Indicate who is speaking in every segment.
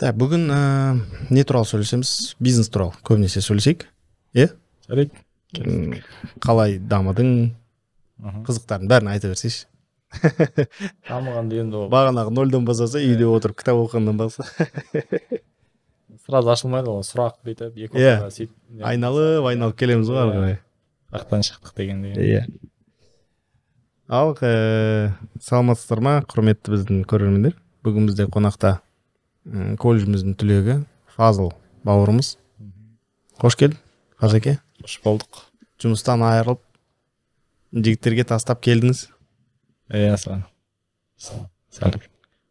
Speaker 1: так бүгін
Speaker 2: ә, не туралы сөйлесеміз бизнес туралы көбінесе сөйлесейік иә жарайды қалай дамыдың қызықтарын, бәрін айта берсейші
Speaker 3: дамыған енді ол
Speaker 2: бағанағы нөлден бастаса үйде отырып кітап оқығаннан баса
Speaker 3: сразу ашылмайды ғой сұрақ бүйтіп екі иә
Speaker 2: сөйтіп айналып айналып келеміз ғой ары қарай
Speaker 3: ақтан шықтық дегендей иә
Speaker 2: ал саламатсыздар ма құрметті біздің көрермендер бүгін бізде қонақта колледжіміздің түлегі фазыл бауырымыз қош келдің қажеке қош болдық жұмыстан айырылып жігіттерге тастап келдіңіз иә э, сал сәл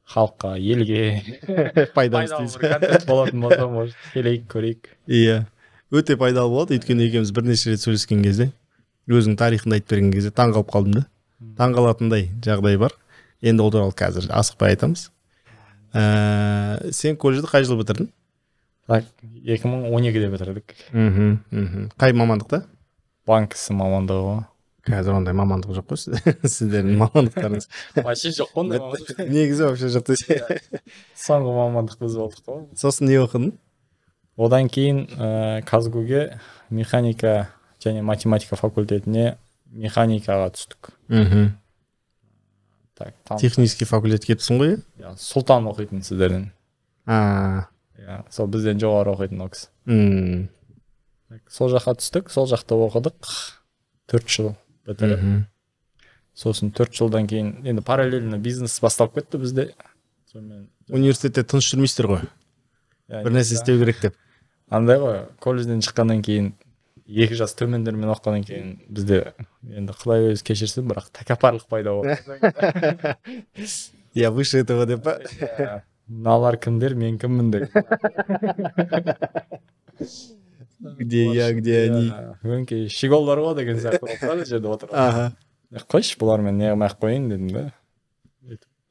Speaker 3: халыққа елге болатын болса может келейік көрейік
Speaker 2: иә өте пайдалы болады өйткені екеуміз бірнеше рет сөйлескен кезде өзіңнің тарихыңды айтып берген кезде таң қалып қалдым да таң қалатындай жағдай бар енді ол туралы қазір асықпай айтамыз ә, сен колледжді қай жылы бітірдің екі мың он екіде бітірдік мхм мхм қай мамандықта
Speaker 3: банк ісі мамандығы ғой қазір ондай мамандық жоқ қой сіздердің мамандықтарыңыз вообще жоқ қой ондай негізі вообще жоқ десе иә. соңғы мамандық біз болдық қой сосын не оқыдың одан кейін ыыы казгу ге механика және математика факультетіне механикаға түстік мхм так технический факультетке кетіпсің ғой иә сұлтан оқитын сіздерден иә сол бізден жоғары оқитын ол кісі сол жаққа түстік сол жақта оқыдық төрт жыл бітіріп сосын төрт жылдан кейін енді параллельно бизнес басталып кетті бізде сонымен университетте тыныш жүрмейсіздер ғой бір нәрсе істеу керек деп андай ғой колледжден шыққаннан кейін екі жас төмендермен оқығаннан кейін бізде енді құдай өзі кешірсін бірақ тәкаппарлық пайда болды я выше этого деп па э, мыналар кімдер мен кіммін деп где я где они өңкей щеголдар ғой деген сияқты болып тұрады жерде отырып аха қойшы бұлармен не қылмай ақ қояйын дедім да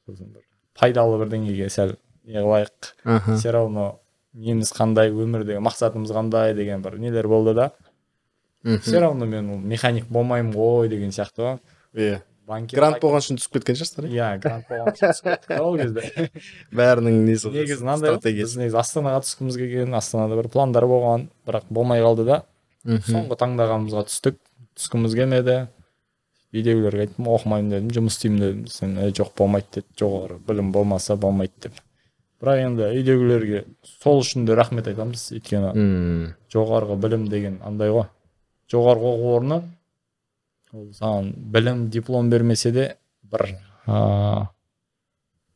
Speaker 3: сосын бір пайдалы бірдеңеге сәл не қылайық все равно неміз қандай өмірдегі мақсатымыз қандай деген бір нелер болды да все равно мен механик болмаймын ғой деген сияқты ғой иә банкир грант болған үшін түсіп кеткен шығарсыздар иә грант болған үшін түсіп кеттік ол кезде бәрінің несі негізі мынандай біз негізі астанаға түскіміз келген астанада бір пландар болған бірақ болмай қалды да соңғы таңдағанымызға түстік түскіміз келмеді үйдегілерге айттым оқымаймын дедім жұмыс істеймін дедім сен жоқ болмайды деді жоғары білім болмаса болмайды деп бірақ енді үйдегілерге сол үшін де рахмет айтамыз өйткені жоғарғы білім деген андай ғой жоғарғы оқу орны ол саған білім диплом бермесе де бір ыыы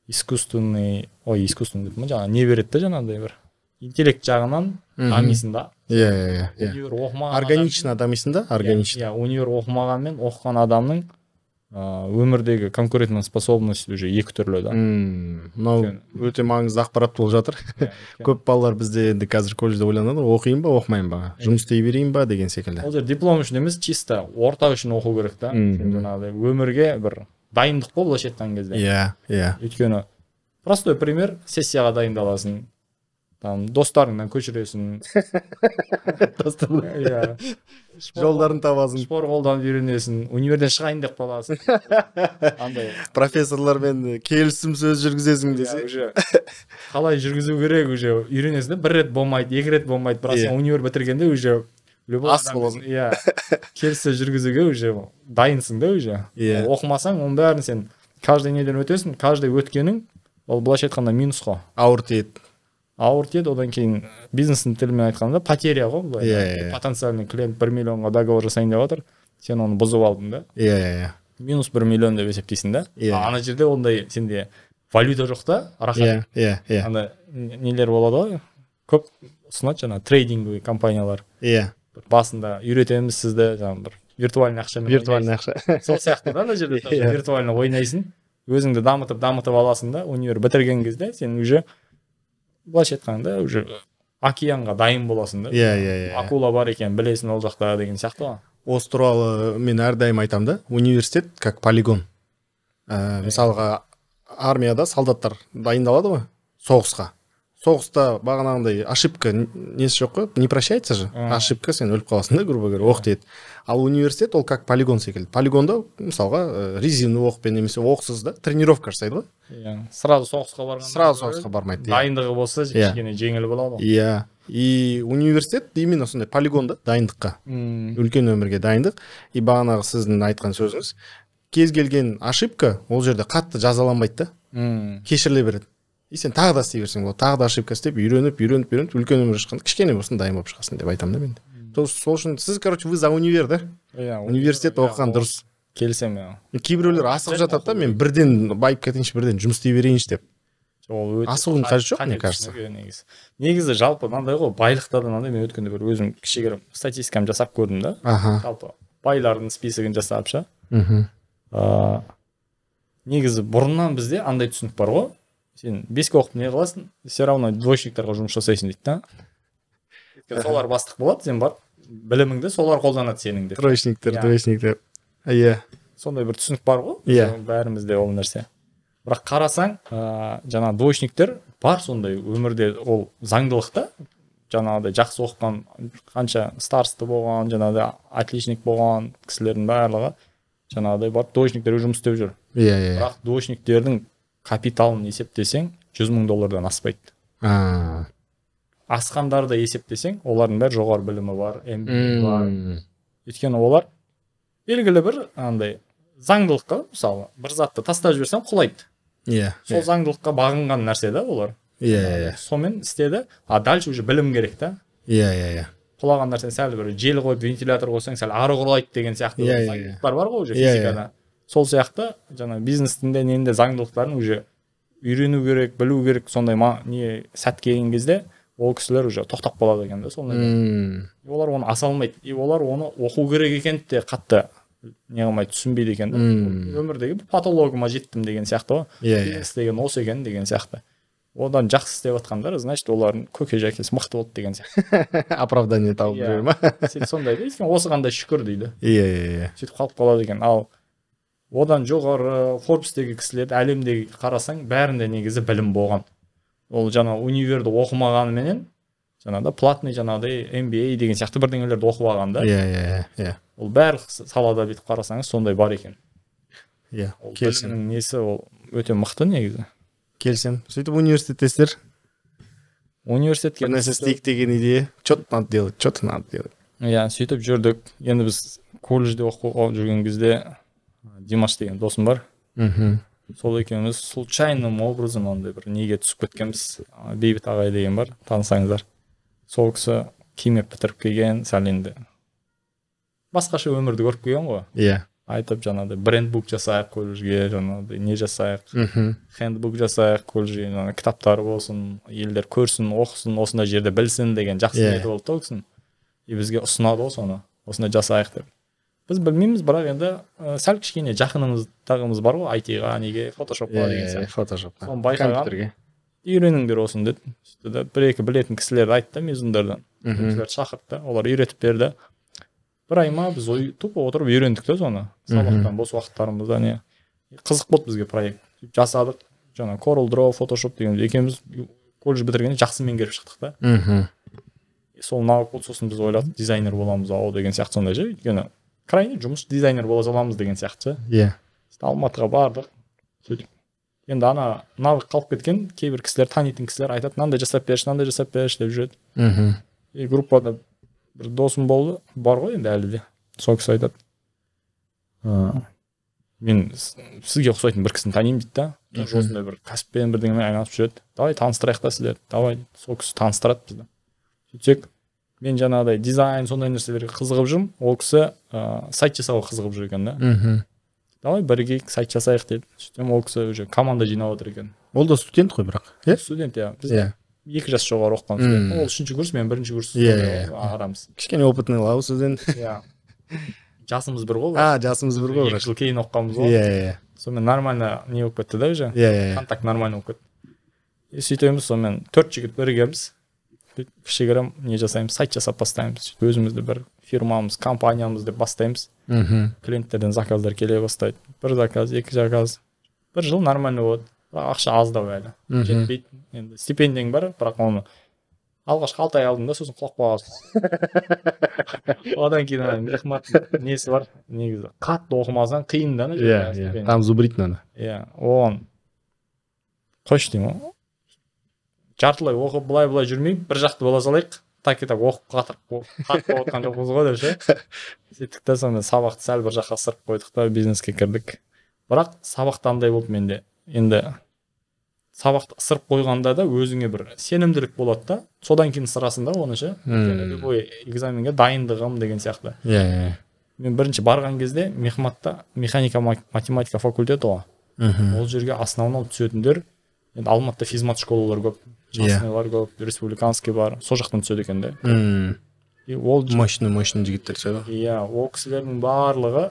Speaker 3: искусственный ой искусственный деп жаңағы не береді да жаңағыдай бір интеллект жағынан дамисың да иә иә иә универ оқымаған органично дамисың да органично иә универ иә, оқымағанмен оқыған адамның өмірдегі конкурентоспособность уже екі түрлі да мынау өте маңызды ақпарат болып жатыр иә, көп
Speaker 2: балалар бізде енді қазір колледжде ойланады ғой оқиын ба оқымайын ба иә. жұмыс істей берейін ба деген секілді
Speaker 3: ол жер диплом үшін емес чисто орта үшін оқу керек та жаңағыдай өмірге бір дайындық қой былайша айтқан кезде иә иә өйткені простой пример сессияға дайындаласың там достарыңнан көшіресің э, иә жолдарын табасың спор қолданып үйренесің универден шығайын деп қаласың андай профессорлармен келісім сөз жүргізесің иә, десе уже қалай жүргізу керек уже үйренесің да бір рет болмайды екі рет болмайды бірақ иә. сен универ бітіргенде уже любой иә келіссөз жүргізуге уже дайынсың да уже иә оқымасаң оның бәрін сен каждый неден өтесің каждый өткенің ол былайша айтқанда минус қой ауыр тиеді ауыр тиеді одан кейін бизнестің тілімен айтқанда потеря ғой былай иә yeah, yeah. Иә, иә. потенциальный клиент бір миллионға договор жасайын деп жатыр сен оны бұзып алдың да иә yeah, иә, иә минус бір миллион деп есептейсің да иә ана жерде ондай сенде валюта жоқ та рахат иә иә ана нелер болады ғой көп ұсынады жаңағы трейдинговый компаниялар иә басында үйретеміз сізді жаңағы бір виртуальный ақшамен виртуальный ақша сол сияқты да ана жерде виртуально ойнайсың өзіңді дамытып дамытып аласың да универ бітірген кезде сен уже былайша айтқанда уже океанға дайын боласың да иә иә иә акула бар екен білесің ол жақта деген сияқты
Speaker 2: ғой осы туралы мен әрдайым айтамын да университет как полигон ә, ә, мысалға армияда солдаттар дайындалады ғой соғысқа соғыста бағанағындай ошибка несі жоқ қой не прощается же ошибка сен өліп қаласың да грубо говоря оқ тиеді ал университет ол как полигон секілді полигонда мысалға э, резинный оқпен немесе оқсыз да тренировка жасайды ғой
Speaker 3: иә сразу соғысқа барған сразу соғысқа бармайды иә. дайындығы болса иә. кішкене жеңіл болады ғой иә
Speaker 2: и университет именно сондай полигон да дайындыққа үлкен өмірге дайындық и бағанағы сіздің айтқан сөзіңіз кез келген ошибка ол жерде қатты жазаланбайды да кешіріле береді и сен тағы да істей берсең болады тағы да ошибка істеп үйреніп үйреніп үйреніп үлкен өмірге шыққанда кішкене болсын дайын болып шығасың деп айтамын да мен сол үшін сіз короче вы за универ да иә университет иә, оқыған дұрыс келісемін иә кейбіреулер асығып жатады да мен бірден байып кетейінші бірден жұмыс істей берейінші деп ол асығудың қажеті жоқ мне кажется
Speaker 3: негізі негізі жалпы мынандай ғой байлықта да мынандай мен өткенде бір өзім кішігірім статистикамды жасап көрдім да аха жалпы байлардың списогін жасап ше мхм ыыы негізі бұрыннан бізде андай түсінік бар ғой сен беске оқып не қыласың все равно двоечниктарға жұмыс жасайсың дейді да солар бастық болады сен барып біліміңді солар қолданады сенің деп троечниктер иә. двоечниктер иә сондай бір түсінік бар ғой иә бәрімізде ол нәрсе бірақ қарасаң ыыы жаңағы двоечниктер бар сондай өмірде ол заңдылық та жаңағыдай жақсы оқыған қанша старсты болған жаңағыдай отличник болған кісілердің барлығы жаңағыдай барып двоечниктерге жұмыс істеп жүр иә иә, иә. бірақ двоечниктердің капиталын есептесең жүз мың доллардан аспайды а асқандарды есептесең олардың бәрі жоғары білімі бар MBA бар өйткені олар белгілі бір андай заңдылыққа мысалы бір затты тастап жіберсең құлайды иә yeah, сол yeah. Иә. заңдылыққа бағынған нәрсе да олар иә yeah, иә сонымен істеді а дальше уже білім керек та иә иә иә құлаған нәрсені сәл бір жел қойып вентилятор қойсаң сәл ары құлайды деген сияқты yeah. Иә, иә, бар ғой уже физикада сол сияқты жаңа бизнестің де ненің де заңдылықтарын уже үйрену керек білу керек сондай ма, не сәт келген кезде ол кісілер уже тоқтап қалады екен да сондай hmm. олар оны аса алмайды и олар оны оқу керек екен де қатты не қылмайды түсінбейді екен да hmm. өмірдегі бір патологыма жеттім деген сияқты ғой иә yeah, иә. деген осы екен деген сияқты одан жақсы істеп жатқандар значит олардың көке жәкесі мықты болды деген сияқты оправдание тауып иә. жүре ма сондай да өйткені осыған да шүкір дейді иә иә иә сөйтіп қалып қалады екен ал одан жоғары форбстегі кісілерді әлемдегі қарасаң бәрінде негізі білім болған ол жаңа универді оқымағаныменен жаңағыдай платный жаңағыдай MBA деген сияқты бірдеңелерді оқып алған да иә, иә иә иә ол барлық салада бүйтіп қарасаңыз сондай бар екен иә yeah, ол несі ол өте мықты негізі келісемін сөйтіп университеттестер. университетке бір істейік деген идея че то надо делать че
Speaker 2: то надо делать
Speaker 3: иә сөйтіп жүрдік енді біз колледжде оқып жүрген кезде димаш деген досым бар мхм сол екеуміз случайным образом андай бір неге түсіп кеткенбіз бейбіт ағай деген бар танысаңыздар сол кісі кимеп бітіріп келген сәл енді басқаша өмірді көріп келген ғой иә yeah. айтып жаңағыдай брендбук жасайық колледжге жаңағыдай не жасайық мхм хендбук жасайық колледжге жаңағы кітаптар болсын елдер көрсін оқысын осындай жерде білсін деген жақсы иә. ниеті болды да ол кісінің и бізге ұсынады ғой соны осындай жасайық деп біз білмейміз бірақ енді ә, сәл кішкене жақынымыздағымыз бар ғой айтиға неге фотошопқа деген сияқты фотошопқа соны байқаған үйреніңдер осыны деді сөйтті да бір екі білетін кісілерді айтты да мезундардан шақыртты олар үйретіп берді бір ай ма біз ой тупо отырып үйрендік те соны сабақтан бос уақыттарымызда не қызық болды бізге проект жасадық жаңағы корал дро фотошоп деген екеуміз колледж бітіргенде жақсы меңгеріп шықтық та мхм сол навык болды сосын біз ойладық дизайнер боламыз ау деген сияқты сондай ше өйткені крайне жұмыс дизайнер бола саламыз деген сияқты иә yeah. алматыға бардық сөйтіп енді ана навык қалып кеткен кейбір кісілер танитын кісілер айтады мынандай жасап берші мынандай жасап берші деп жүреді мхм и группада бір досым болды бар ғой енді әлі де сол кісі айтады ә, мен сізге ұқсайтын бір кісіні танимын дейді да осындай бір кәсіппен бірдеңемен айналысып жүреді давай таныстырайық та сіздерді давай сол кісі таныстырады бізді сөйтсек мен жаңағыдай дизайн сондай нәрселерге қызығып жүрмін ол кісі ә, сайт жасауға қызығып жүр екен да мхм давай бірге сайт жасайық деді сөйтсем ол кісі уже команда жинап отыр екен
Speaker 2: ол да студент қой бірақ иә
Speaker 3: студент иә біз иә екі жас жоғары оқыған студент ол үшінші курс мен бірінші курс иә, иә, иә. арамыз
Speaker 2: кішкене опытныйлау ау енді
Speaker 3: иә жасымыз бір ғой а жасымыз бір ғой екі жыл кейін оқығанбыз ғой иә, иә иә сонымен нормально не болып кетті да уже иә иә контакт нормально болып кетті сөйтеміз сонымен төрт жігіт бірігеміз кішігірім не жасаймыз сайт жасап бастаймыз өзімізді бір фирмамыз компаниямыз деп бастаймыз мхм клиенттерден заказдар келе бастайды бір заказ екі заказ бір жыл нормально болады бірақ ақша аздау әлі жетпейді енді стипендияң бар бірақ оны алғашқы алты ай алдың да сосын құлап қаласың одан кейін мехмат несі бар негізі қатты оқымасаң қиын да иә иә там зубрить надо иә оған қойшы деймін ғой жартылай оқып былай былай жүрмей бір жақты бола салайық так и так оқып қатырып қатып болып жоқпыз ғой деп ше сөйттік та сонымен сабақты сәл бір жаққа ысырып қойдық та бизнеске кірдік бірақ сабақта андай болды менде енді сабақты ысырып қойғанда да өзіңе бір сенімділік болады да содан кейін ысырасың да оны ше любой экзаменге дайындығым деген сияқты иә, иә, иә мен бірінші барған кезде мехматта механика математика факультеті ғой мхм ол жерге основном түсетіндер енді алматыда физмат школалар көп частныйлар иә. көп республиканский бар сол жақтан түседі екен
Speaker 2: да
Speaker 3: и ол мощный мощный жігіттер түседі ғой иә ол кісілердің барлығы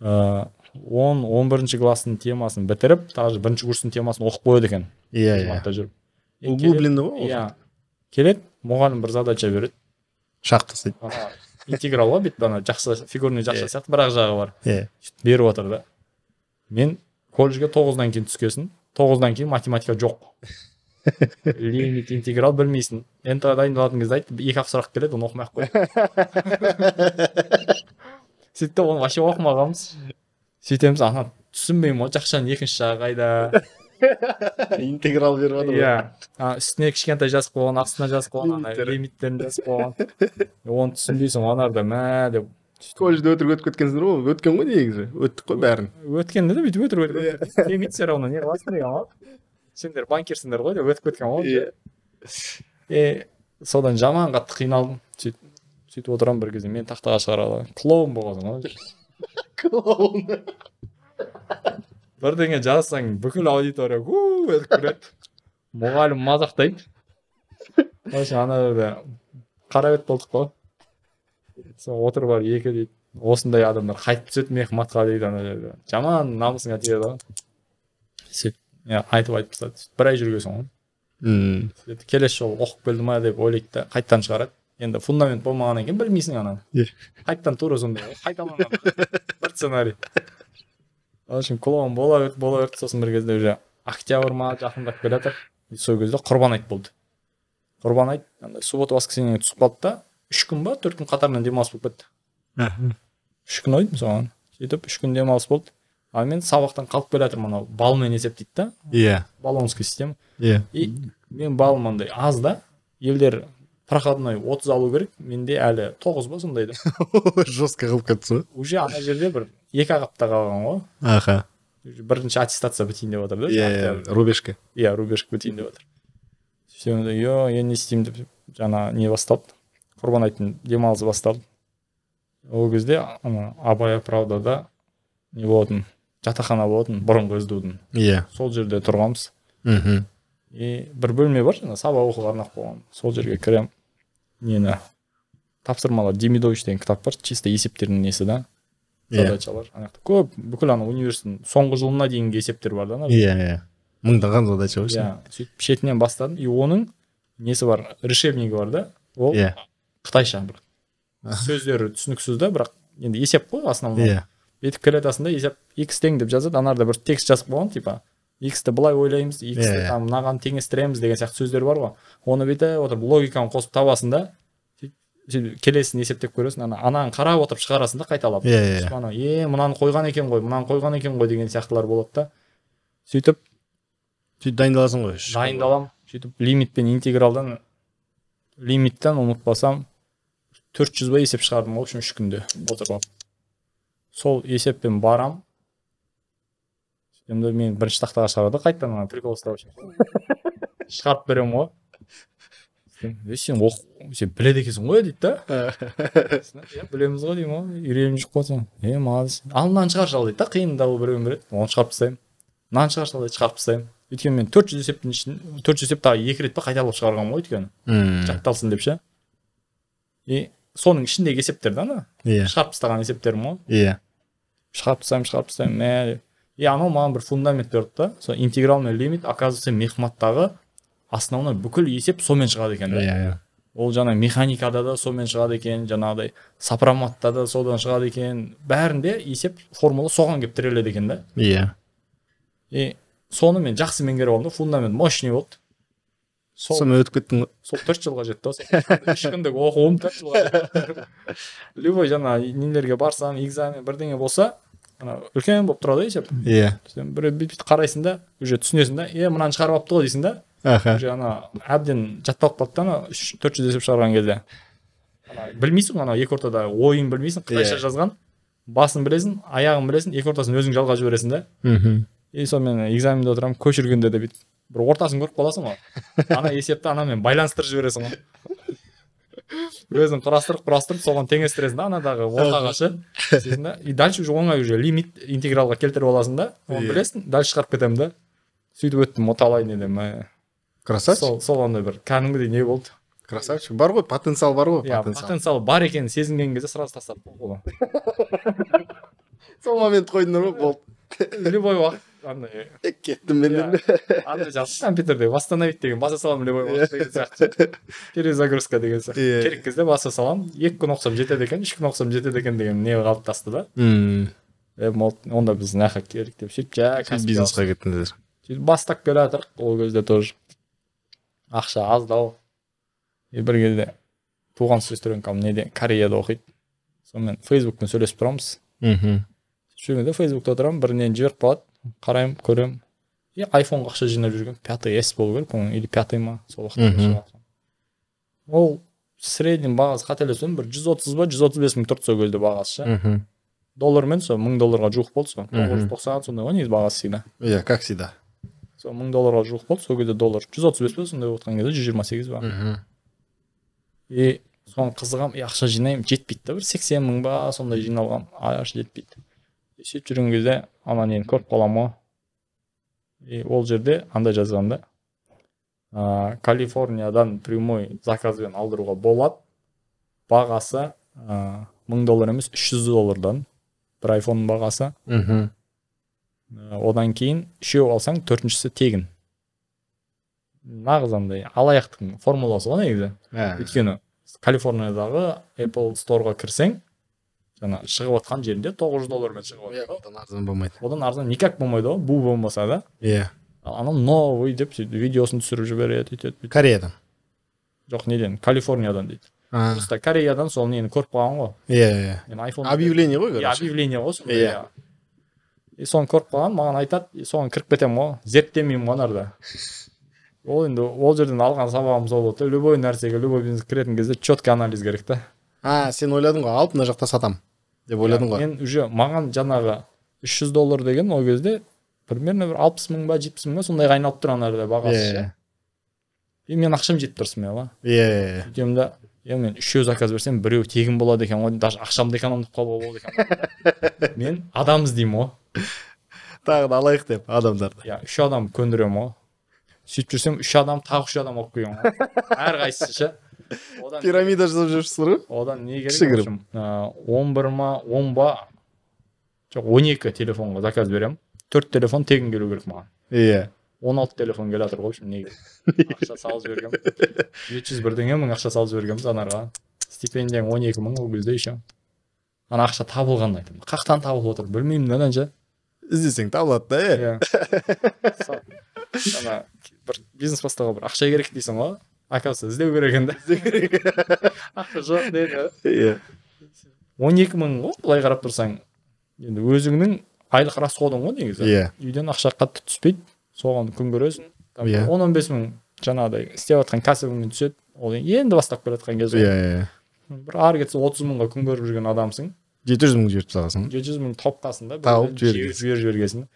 Speaker 3: ыыы он он бірінші класстың темасын бітіріп даже бірінші курстың темасын оқып қояды екен иә иә жүріп углубленный ғой иә келеді мұғалім бір задача береді шақ тастайды интеграл ғой бүйтіп ана жақсы фигурный жақша сияқты бір ақ жағы бар иә беріп отыр да мен колледжге тоғыздан кейін түскесін тоғыздан кейін математика жоқ лимит интеграл білмейсің энтро дайындалатын кезде айтты екі ақ сұрақ келеді оны оқымай ақ қой сөйтті оны вообще оқымағанбыз сөйтеміз ана түсінбеймін ғой жақшаның екінші жағы қайда
Speaker 2: интеграл беріп жатыр иә
Speaker 3: үстіне кішкентай жазып қойған астына жазып қойған лимиттерін жазып қойған оны түсінбейсің анарда мә деп колледжде
Speaker 2: өтірік өтіп кеткенсіңдер ғой өткен ғой негізі өттік қой бәрін
Speaker 3: өткен де бүйтіп өтірік өтіп кеткен все равно не қыласың деген ғой сендер банкирсіңдер ғой деп өтіп кеткен ғой э. и э, содан жаман қатты қиналдым сөйтіп сөйтіп отырамын бір кезде мені тақтаға шығарады клоун болғансың ғой
Speaker 4: клоун
Speaker 3: бірдеңе жазсаң бүкіл аудитория у етіп күледі мұғалім мазақтайды в общем ана жерде қарабет болдық қой сол отырып алып екі дейді осындай адамдар қайтып түседі мехматқа дейді ана жерде жаман намысыңа тиеді ғой сөйтіп иә, айтып айтып тастады бір ай жүргенсің ғой мм келесі жолы оқып келді ма деп ойлайды да қайтадан шығарады енді фундамент болмағаннан кейін білмейсің ананы қайтадан тура сондай қайталанады бір сценарий в общем клоун бола берді бола берді сосын бір кезде уже октябрь ма жақындап келе жатыр сол кезде құрбан айт болды құрбан айт андай суббота воскресеньеге түсіп қалды да үш күн ба төрт күн қатарынан демалыс болып кетті үш күн ойдым соған сөйтіп үш күн демалыс болды ал мен сабақтан қалып келе жатырмын анау балмен есептейді да иә балонский баллонский система иә yeah. и менің балым андай аз да елдер проходной отыз алу керек менде әлі тоғыз ба сондай да жестко қылып кетті ғой уже ана жерде бір екі апта қалған ғой аха бірінші аттестация бітейін деп жатыр да иә, иә рубежка иә рубежка бітейін деп жатыр сөйтсем е я не істеймін деп жаңа не басталды құрбан айттың демалысы басталды ол кезде ана абай правдада не болатын жатақхана болатын бұрынғы сдудың иә yeah. сол жерде тұрғанбыз мхм и бір бөлме бар жаңағы сабақ оқуға арнап қойған сол жерге кіремін нені тапсырмалар демидович деген кітап бар чисто есептердің несі да yeah. Иә. ана жақта көп бүкіл ана университеттің соңғы жылына дейінгі есептер бар да иә
Speaker 2: иә мыңдаған задача ғой иә
Speaker 3: сөйтіп шетінен бастадым и оның несі бар решебнигі бар да ол yeah. Иә қытайша бір сөздері түсініксіз да бірақ енді есеп қой основном иә бүйтіп бүйтіп клеткасында есеп x тең деп жазады анарда бір текст жазып қойған типа иксті былай ойлаймыз иксті yeah. Иә, иә. там мынаған теңестіреміз деген сияқты сөздер бар ғой оны бүйтіп отырып логиканы қосып табасың да келесін есептеп көресің ана ананы қарап отырып шығарасың да қайталап иә yeah, иә, е мынаны қойған екен ғой мынаны қойған екен ғой деген сияқтылар болады да сөйтіп сөйтіп дайындаласың ғой дайындаламын сөйтіп лимит пен интегралдан лимиттен ұмытпасам төрт жүз ба есеп шығардым ғой в общем үш күнде отырып алып сол есеппен барам енді мені бірінші тақтаға шығарады қайтадан ана прикол сұрап шығарып беремін ғой е сен оқып сен біледі екенсің ғой дейді да иә білеміз ғой деймін ғой үйреніп қой қалсаң е молодец ал мынаны шығар ал дейді да қиын дабыл біреуін береді оны шығарып тастаймын мынаны шығаршы ал дейді шығарып тастаймын өйткені мен төрт жүз есептің ішін төрт жүз есеп тағы екі рет па қайталап шығарғанмын ғой өйткені жатталсын деп ше и соның ішіндегі есептер да ана иә шығарып тастаған есептерім ғой иә шығарып тастаймын шығарып тастаймын мә и анау маған бір фундамент берді да сол интегралный лимит оказывается мехматтағы основной бүкіл есеп сомен шығады екен да иә иә ол жаңағы механикада да сомен шығады екен жаңағыдай сапроматта да содан шығады екен бәрінде есеп формула соған келіп тіреледі екен да иә и соны мен жақсы меңгеріп алдым да фундамент мощный болды сол өтіп кеттің ғой сол төрт жылға жетті ғой үш күндік оқуым төрт жылға любой жаңағы нелерге барсам экзамен бірдеңе болса ана үлкен болып тұрады ғой есеп иә сен біреу бүйтіп қарайсың да уже түсінесің да е мынаны шығарып алыпты ғой дейсің да аха уже ана әбден жатталып қалды да ана үш төрт жүз есеп шығарған кезде ана білмейсің ғой анау екі ортада ойын білмейсің иә. қытайша жазған басын білесің аяғын білесің екі ортасын өзің жалғап жібересің да мхм и сонымен экзаменде отырамын көшіргенде де бүйтіп бір ортасын көріп қаласың ғой ана есепті анамен байланыстырып жібересің ғой өзің құрастырып құрастырып соған теңестіресің да анадағы ортаға ше да и дальше уже оңай уже лимит интегралға келтіріп аласың да оны иә. білесің дальше шығарып кетемін да сөйтіп өттім талай неден мә красавчик сол сол андай бір кәдімгідей не болды красавчик бар ғой потенциал бар ғой иә потенциал бар екенін сезінген кезде сразу тастадық
Speaker 2: сол момент қойдыңдар ғой болды любой уақыт анандай кеттім мен енді
Speaker 3: андай жақсы компьютерде восстановить деген баса саламын любой уақытта деген сияқты перезагрузка деген сияқты иә керек кезде баса саламын екі күн оқысам жетеді екен үш күн оқысам жетеді екен деген не қалыптасты да мм е онда біз мына керек деп сөйтіп кәсіп бизнесқа кеттіңдер. сөйтіп бастап келе жатырық ол кезде тоже ақша аздау и бір кезде туған сестренкам неде кореяда оқиды сонымен фейсбукпен сөйлесіп тұрамыз мхм жүрмін да фейсбукта отырамын бірінен жіберіп қалады қараймын көремін и айфонға ақша жинап жүрген пятый с болу керек по или пятый ма сол уақытта ол средний бағасы қателеспесем бір жүз отыз ба жүз отыз бес мың тұрды сол кезде бағасы ше мхм доллармен сол мың долларға жуық болды сол тоғыз жүз тоқсан сондай ғой негізі бағасы всегда иә как всегда сол мың долларға жуық болды сол кезде доллар жүз отыз бес пе сондай болып жатқан кезде жүз жиырма сегіз ба мхм и соны қызығамын и ақша жинаймын жетпейді да бір сексен мың ба сондай жиналғанмын ақша жетпейді сөйтіп жүрген кезде ана нені көріп қаламын ғой и ол жерде андай жазған да ә, калифорниядан прямой заказбен алдыруға болады бағасы мың доллар емес үш жүз доллардан бір айфонның бағасы мхм э, одан кейін үшеу алсаң төртіншісі тегін нағыз андай алаяқтықтың формуласы ғой негізі ә. өйткені калифорниядағы apple сторға кірсең жаңа шығып жатқан жерінде тоғыз жүз доллармен шығып жатыр иә, одан арзан болмайды одан арзан никак болмайды ғой бу болмаса да иә анау новый деп сөйтіп видеосын түсіріп жібереді өйтеді кореядан жоқ неден калифорниядан дейді просто кореядан сол нені көріп қалған ғой иә иә енді айфон объявление ғой короче иә, объявление ғой сонда иә. иә и соны көріп қалған маған айтады соған кіріп кетемін ғой зерттемеймін ғой жерде ол енді ол жерден алған сабағым сол болды любой нәрсеге любой бизнеске кіретін кезде четкий анализ керек та а сен ойладың ғой алып мына жақта сатамын деп ойладың ғой иә, мен уже маған жаңағы үш жүз доллар деген ол кезде примерно бір алпыс мың ба жетпіс мың ба сондайға айналып тұр ана жерде бағасы иә, ше иә. и менің ақшам жетіп тұр смело иә иә сөйтемін да е мен үшеу заказ берсем біреуі тегін болады екен ғой даже ақшамды экономдап қалуға болады екен мен адам іздеймін ғой тағы да алайық деп адамдарды иә үш адам көндіремін ғой сөйтіп жүрсем үш адам тағы үш адам алып келген ғой әрқайсысы ше пирамида жасап жүрсіздер ғой одан не керек кішігірім он бір ма он ба жоқ он екі телефонға заказ беремін төрт телефон тегін келу керек маған иә он алты телефон келе жатыр ғой в общем неге ақша салып жібергенмін жеті жүз бірдеңе мың ақша салып жібергенбіз анарға стипендияң он екі мың ол кезде еще ана ақша табылғанын айтамын қаяқтан табылып отыр білмеймін да ше іздесең табылады да иә ана бір бизнес бастауға бір ақша керек дейсің ғой оказывается іздеу керек екен да ақша жоқ деді иә он екі мың ғой былай қарап тұрсаң енді өзіңнің айлық расходың ғой негізі иә yeah. үйден ақша қатты түспейді соған күн көресің иә он он бес мың жаңағыдай істеп жатқан кәсібіңнен түседі ол енді бастап келе жатқан кез ғой иә иә бір ары кетсе отыз мыңға күн көріп жүрген адамсың жеті жүз мың жіберіп тастағансың жеті жүз мың қалсың да тауып жіберіп жібергенсің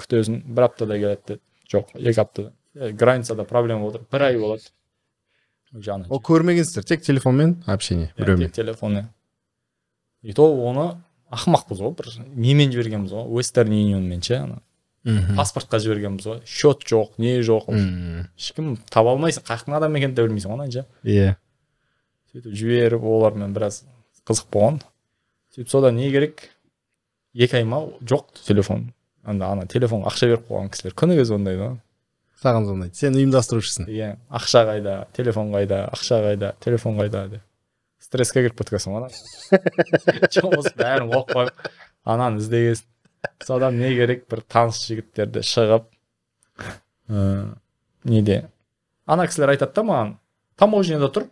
Speaker 3: күтесің бір аптада келеді деді жоқ екі аптада границада проблема болып отыр бір ай болады жаны ол
Speaker 2: көрмегенсіздер тек телефонмен общение иә, біреумен тек
Speaker 3: телефонмен и то оны ақымақпыз ғой бір немен жібергенбіз ғой уестерн юнионмен ше ана паспортқа жібергенбіз ғой счет жоқ не жоқ ешкім таба алмайсың қай жақтың адамы екенін де білмейсің ғой ше иә сөйтіп жіберіп олармен біраз қызық болған сөйтіп содан не керек екі ай ма жоқ телефон анда ана телефонға ақша беріп қойған кісілер күні кезі звондайды ғой саған звондайды сен ұйымдастырушысың иә ақша қайда телефон қайда ақша қайда телефон қайда деп стресске кіріп кеткенсің ана жұмыс бәрін оқып қойып ананы іздегенсің содан не керек бір таныс жігіттерді шығып ыыы ә. неде ана кісілер айтады да маған таможняда тұр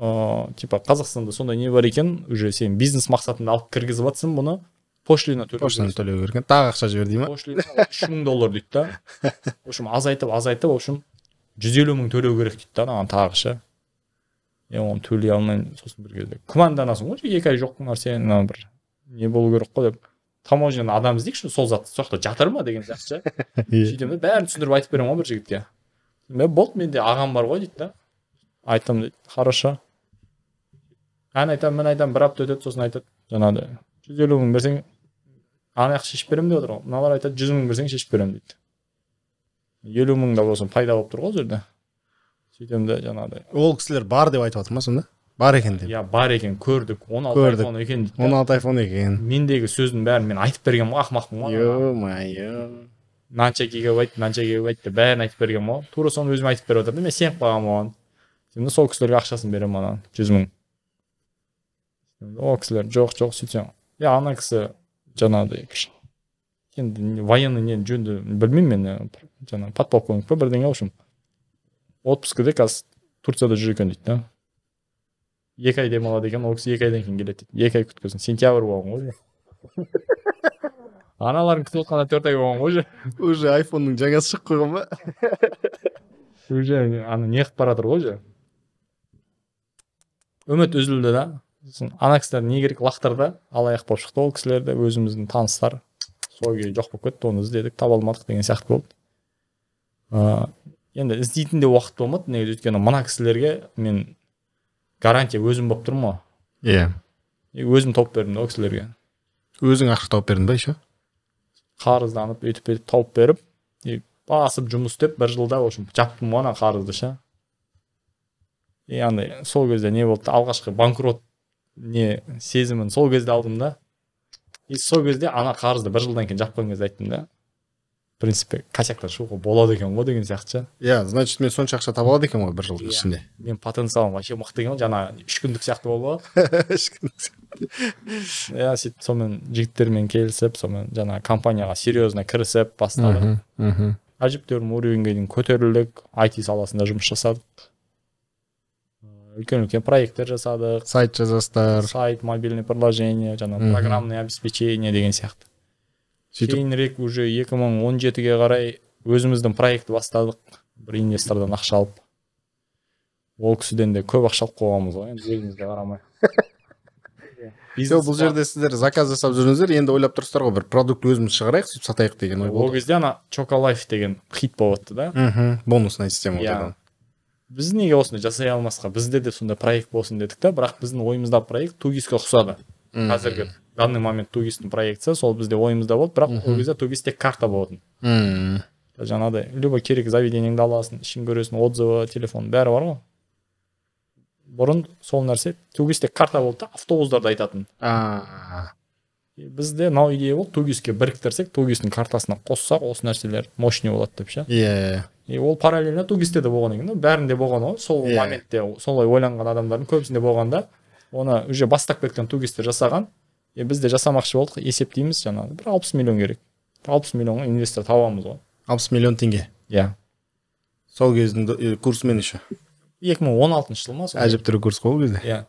Speaker 3: ыыы типа қазақстанда сондай не бар екен уже сен бизнес мақсатында алып кіргізіп жатсың бұны пошлина төлеу пошлина төлеу керек екен тағы ақша жібер дей ма пошлина үш мың доллар дейді да в общем азайтып азайтып в общем жүз елу мың төлеу керек дейді да анаған тағы ше е оны төлей алмаймын сосын бір кезде күмәнданасың ғой екі ай жоқ нәрсе мынау бір не болу керек қой деп таможняны адам іздейікші сол зат сол жақта жатыр ма деген сияқты ше иә. сөйтемін да бәрін түсіндіріп айтып беремін ғой бір жігітке болды менде ағам бар ғой дейді да айтамын дейді хорошо ән айтамын мін айтамын бір апта өтеді сосын айтады жаңағыдай жүз елу мың берсең ана жақ шешіп беремін деп отыр ғой мыналар айтады жүз мың берсең шешіп беремін дейді елу мың да болсын пайда болып тұр ғой ол жерде сөйтемін да жаңағыдай ол кісілер бар деп
Speaker 2: айтып жатыр ма сонда бар екен деп
Speaker 3: иә бар екен көрдік он алты көрдік. айфон екен дейді он алты айфон екен мендегі сөздің бәрін мен айтып бергенмін ғой ақымақпын ғой емае мынанша гигабайт мынанша гигабайт деп бәрін айтып бергенмін ғой тура соны өзім айтып беріп отырдым мен сеніп қалғанмын оған енді сол кісілерге ақшасын беремін ана жүз мың ол кісілер жоқ жоқ сөйтсем иә ана кісі жаңағыдай бір енді военный не жөнді білмеймін мен э, жаңағы подполковник па бірдеңе в общем отпускіде қазір турцияда жүр екен дейді да екі ай демалады екен ол кісі екі айдан кейін келеді дейді екі ай күткізін сентябрь болған ғой аналарын күтіп отқанына төрт ай болған ғой уже уже айфонның жаңасы шығып қойған ба уже ана не қылып бара жатыр ғой уже үміт үзілді да ана кісілер не керек лақтырды алаяқ болып шықты ол кісілер де өзіміздің таныстар сол күйі жоқ болып кетті оны іздедік таба алмадық деген сияқты болды ыыы енді іздейтін де уақыт болмады негізі өйткені мына кісілерге мен гарантия өзім болып тұрмын
Speaker 2: ғой иә
Speaker 3: өзім тауып бердім да ол кісілерге
Speaker 2: өзің ақша тауып бердің ба еще
Speaker 3: қарызданып өйтіп бүйтіп тауып беріп и басып жұмыс істеп бір жылда в общем жаптым ғой ана қарызды ше и андай сол кезде не болды алғашқы банкрот не сезімін сол кезде алдым да и сол кезде ана қарызды бір жылдан кейін жапқан кезде айттым да в принципе косяктан шығуға
Speaker 2: болады екен ғой деген сияқты ше
Speaker 3: иә значит
Speaker 2: мен сонша ақша таба алады екенмін ғой бір жылдың иә, ішінде
Speaker 3: менің потенциалым вообще мықты екен ғой жаңағы үш күндік сияқты болды ғой үш күндік иә сөйтіп сонымен жігіттермен келісіп сонымен жаңағы компанияға серьезно кірісіп бастадық әжептәуір уровеньге дейін көтерілдік айти саласында жұмыс жасадық үлкен үлкен проекттер жасадық сайт жазасыздар сайт мобильный приложение жаңағы программный обеспечение деген сияқты сөйтіп кейінірек уже 2017-ге қарай өзіміздің проект бастадық бір инвестордан ақша алып ол кісіден де көп ақша алып қойғанбыз ғой енді өзімізге қарамай бұл жерде сіздер заказ жасап
Speaker 2: жүріңіздер енді ойлап тұрсыздар ғой бір продукт өзіміз шығарайық сөйтіп сатайық деген ой болды
Speaker 3: ол кезде ана чокалайф деген хит болып да мхм бонусная
Speaker 2: система
Speaker 3: біз неге осыны жасай алмасқа бізде де сондай проект болсын дедік та бірақ біздің ойымызда проект тугиске ұқсады қазіргі данный момент тугистің проектісі сол бізде ойымызда болды бірақ ол кезде тугис тек карта болатын жаңағыдай любой керек заведениеңді аласың ішін көресің отзывы телефон бәрі бар ғой бұрын сол нәрсе тугис тек карта болды да автобустарды айтатын бізде мынау идея болды тугиске біріктірсек тугистің картасына қоссақ осы нәрселер мощный болады деп ше иә yeah. Иә, иә. и ол параллельно тугисте де болған екен бәрінде болған ғой сол yeah. Иә. моментте солай ойланған адамдардың көбісінде болғанда оны уже бастап кеткен тугистер жасаған и біз жасамақшы болдық есептейміз жаңағы бір алпыс миллион керек алпыс миллионға инвестор табамыз ғой алпыс миллион теңге
Speaker 2: иә сол кездің курсымен еще
Speaker 3: екі мың он алтыншы жылы ма әжептәуір курс қой ол кезде иә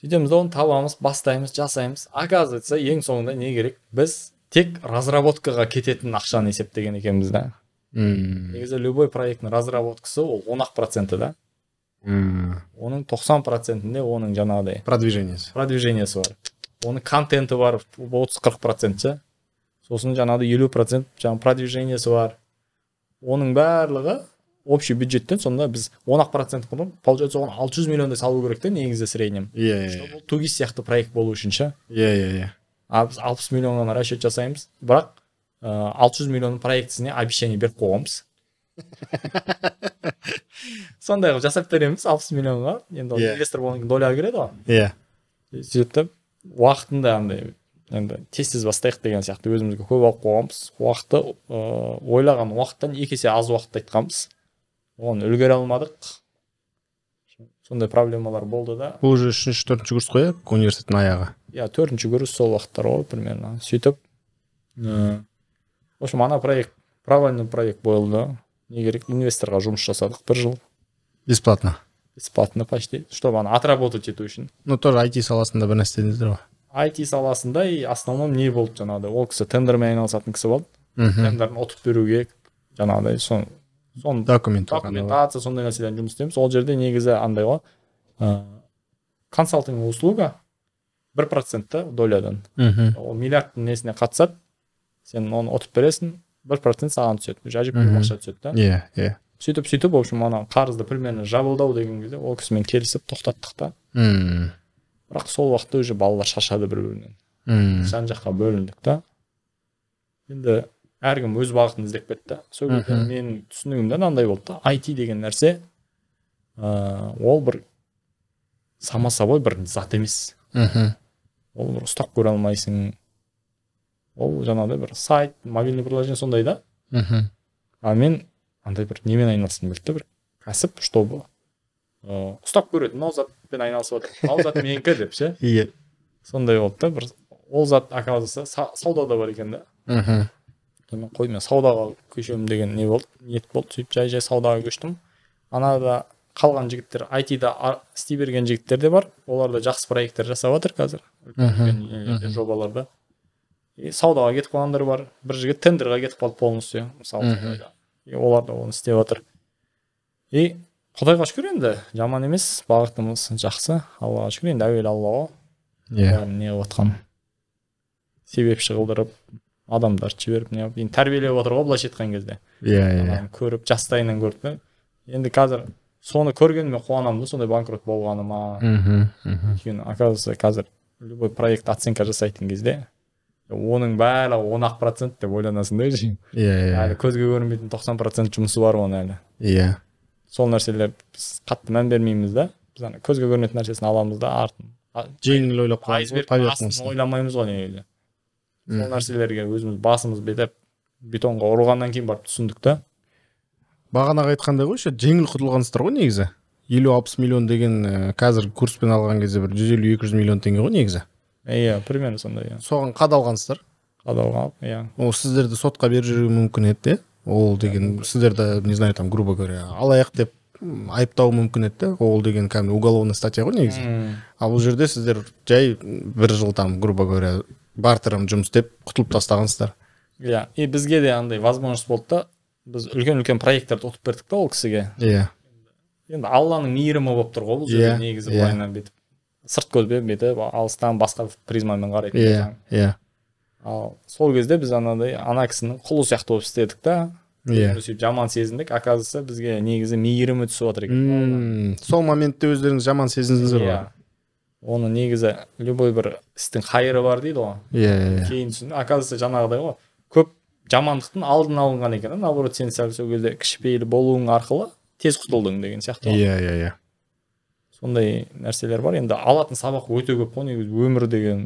Speaker 3: сөйтеміз да оны табамыз бастаймыз жасаймыз оказывается ең соңында не керек біз тек разработкаға кететін ақшаны есептеген екенбіз да мм негізі любой проекттің разработкасы ол он ақ проценті да оның тоқсан процентінде оның жаңағыдай продвижениесі продвижениесі бар оның контенті бар отыз қырық процент ше сосын жаңағыдай елу процент жаңағы продвижениесі бар оның барлығы общий бюджеттен сонда біз он ақ процент құны получается оған алты жүз миллиондай салу керек те негізі среднем иә иә ол иә. тугис сияқты проект болу үшін ше иә иә иә біз алпыс миллион ғана расчет жасаймыз бірақ ыыы э, алты жүз миллион проектісіне обещание беріп қойғанбыз сондай қылып жасап береміз алпыс миллионға енді ол иә. инвестор болғаннан кейін доля кіреді ғой иә сөйтіп уақытында андай енді тез тез бастайық деген сияқты өзімізге көп алып қойғанбыз уақытты ыыы э, ойлаған уақыттан екі есе аз уақытты айтқанбыз оған үлгере алмадық сондай проблемалар болды да
Speaker 2: бұл уже үшінші төртінші курс қой иә университеттің аяғы
Speaker 3: иә төртінші курс сол уақыттар ғой примерно сөйтіп в общем ана проект провальный проект болды не керек инвесторға жұмыс жасадық бір жыл бесплатно бесплатно почти чтобы ана отработать ету үшін
Speaker 2: ну тоже айти саласында бір нәрсе істедіңіздер ғой
Speaker 3: айти саласында и основном не болды жаңағыдай ол кісі тендермен айналысатын кісі болды мхм тендерін ұтып беруге жаңағыдай соны соны документация сондай нәрселермен жұмыс істейміз ол жерде негізі андай ғой ыыы консалтинг услуга бір процент та долядан мхм ол миллиардтың несіне қатысады сен оны ұтып бересің бір процент саған түседі әжептәуір ақша түседі да иә иә сөйтіп сөйтіп в общем ана қарызды примерно жабылдау деген кезде ол кісімен келісіп тоқтаттық та мм бірақ сол уақытта уже балалар шаршады бір бірінен мм жан жаққа бөліндік та енді әркім өз бағытын іздеп кетті сол кезде менің түсінігімде мынандай болды да айти деген нәрсе ә, ол бір сама собой бір зат емес мхм ол бір ұстап көре алмайсың ол жаңағыдай бір сайт мобильный приложение сондай да мхм а мен андай бір немен айналысқым келді бір кәсіп чтобы ыыы ұстап көреді мынау затпен айналысып жатыр мынау зат менікі деп ше иә сондай болды да бір ол зат оказывается саудада бар екен да мхм мен қой мен саудаға көшемін деген не болды ниет болды сөйтіп жай жай саудаға көштім анада қалған жігіттер айтида істей берген жігіттер де бар олар да жақсы проекттер жасап жатыр қазір
Speaker 1: үлкен
Speaker 3: жобаларда и саудаға кетіп қалғандар бар бір жігіт тендерға кетіп қалды полностью мысалы и олар да оны істеп жатыр и құдайға шүкір енді жаман емес бағытымыз жақсы аллаға шүкір енді әуелі алла ғой иә не қылып жатқан себепші қылдырып адамдарды жіберіп не енді тәрбиелеп отыр ғой былайша айтқан кезде иә иә көріп жастайынан көріп енді қазір соны көргеніме қуанамын да сондай банкрот болғаныма мхм мхм өйткені оказывается қазір любой проект оценка жасайтын кезде оның барлығы он ақ процент деп ойланасың да иә иә әлі көзге көрінбейтін тоқсан процент жұмысы бар оның әлі иә сол нәрселер біз қатты мән бермейміз да біз ана көзге көрінетін нәрсесін аламыз да артын жеңіл ойлап қаламыз ғой ойламаймыз ғой негізі сол нәрселерге өзіміз басымыз бетеп бетонға ұрылғаннан кейін барып түсіндік
Speaker 2: та бағанағы айтқандай ғой жеңіл құтылғансыздар ғой негізі елу алпыс миллион деген э, қазіргі курспен алған кезде бір жүз елу екі жүз миллион теңге ғой негізі
Speaker 3: э, иә примерно сондай иә соған қадалғансыздар
Speaker 2: қадалған иә ол сіздерді сотқа беріп жіберуі мүмкін еді ол деген сіздерді не знаю там грубо говоря алаяқ деп айыптауы мүмкін еді ол деген кәдімгі уголовный статья ғой негізі ал бұл жерде сіздер жай бір жыл там грубо говоря бартером жұмыс істеп құтылып тастағансыздар
Speaker 3: иә и бізге де андай возможность болды да біз үлкен үлкен проекттерді ұтып бердік та ол кісіге иә енді алланың мейірімі болып тұр ғой бұл жерде иә, негізі иә. былайынан бүйтіп сырт көзбен бүйтіп алыстан басқа призмамен қарайтын иә иә ал сол кезде біз анадай ана кісінің құлы сияқты болып істедік та иә сөйтіп жаман сезіндік оказывается бізге негізі мейірімі түсіп отыр
Speaker 2: екен сол моментте өздеріңіз жаман
Speaker 3: сезіндіңіздер ғой иә оны негізі любой бір істің хайыры бар дейді ғой иә иә, иә. кейін түсіндім оказывается жаңағыдай ғой көп жамандықтың алдын алынған екен да наоборот сен сәл сол кезде кішіпейіл болуың арқылы тез құтылдың деген сияқты ғой иә иә иә сондай нәрселер бар енді алатын сабақ өте көп қой негізі өмір деген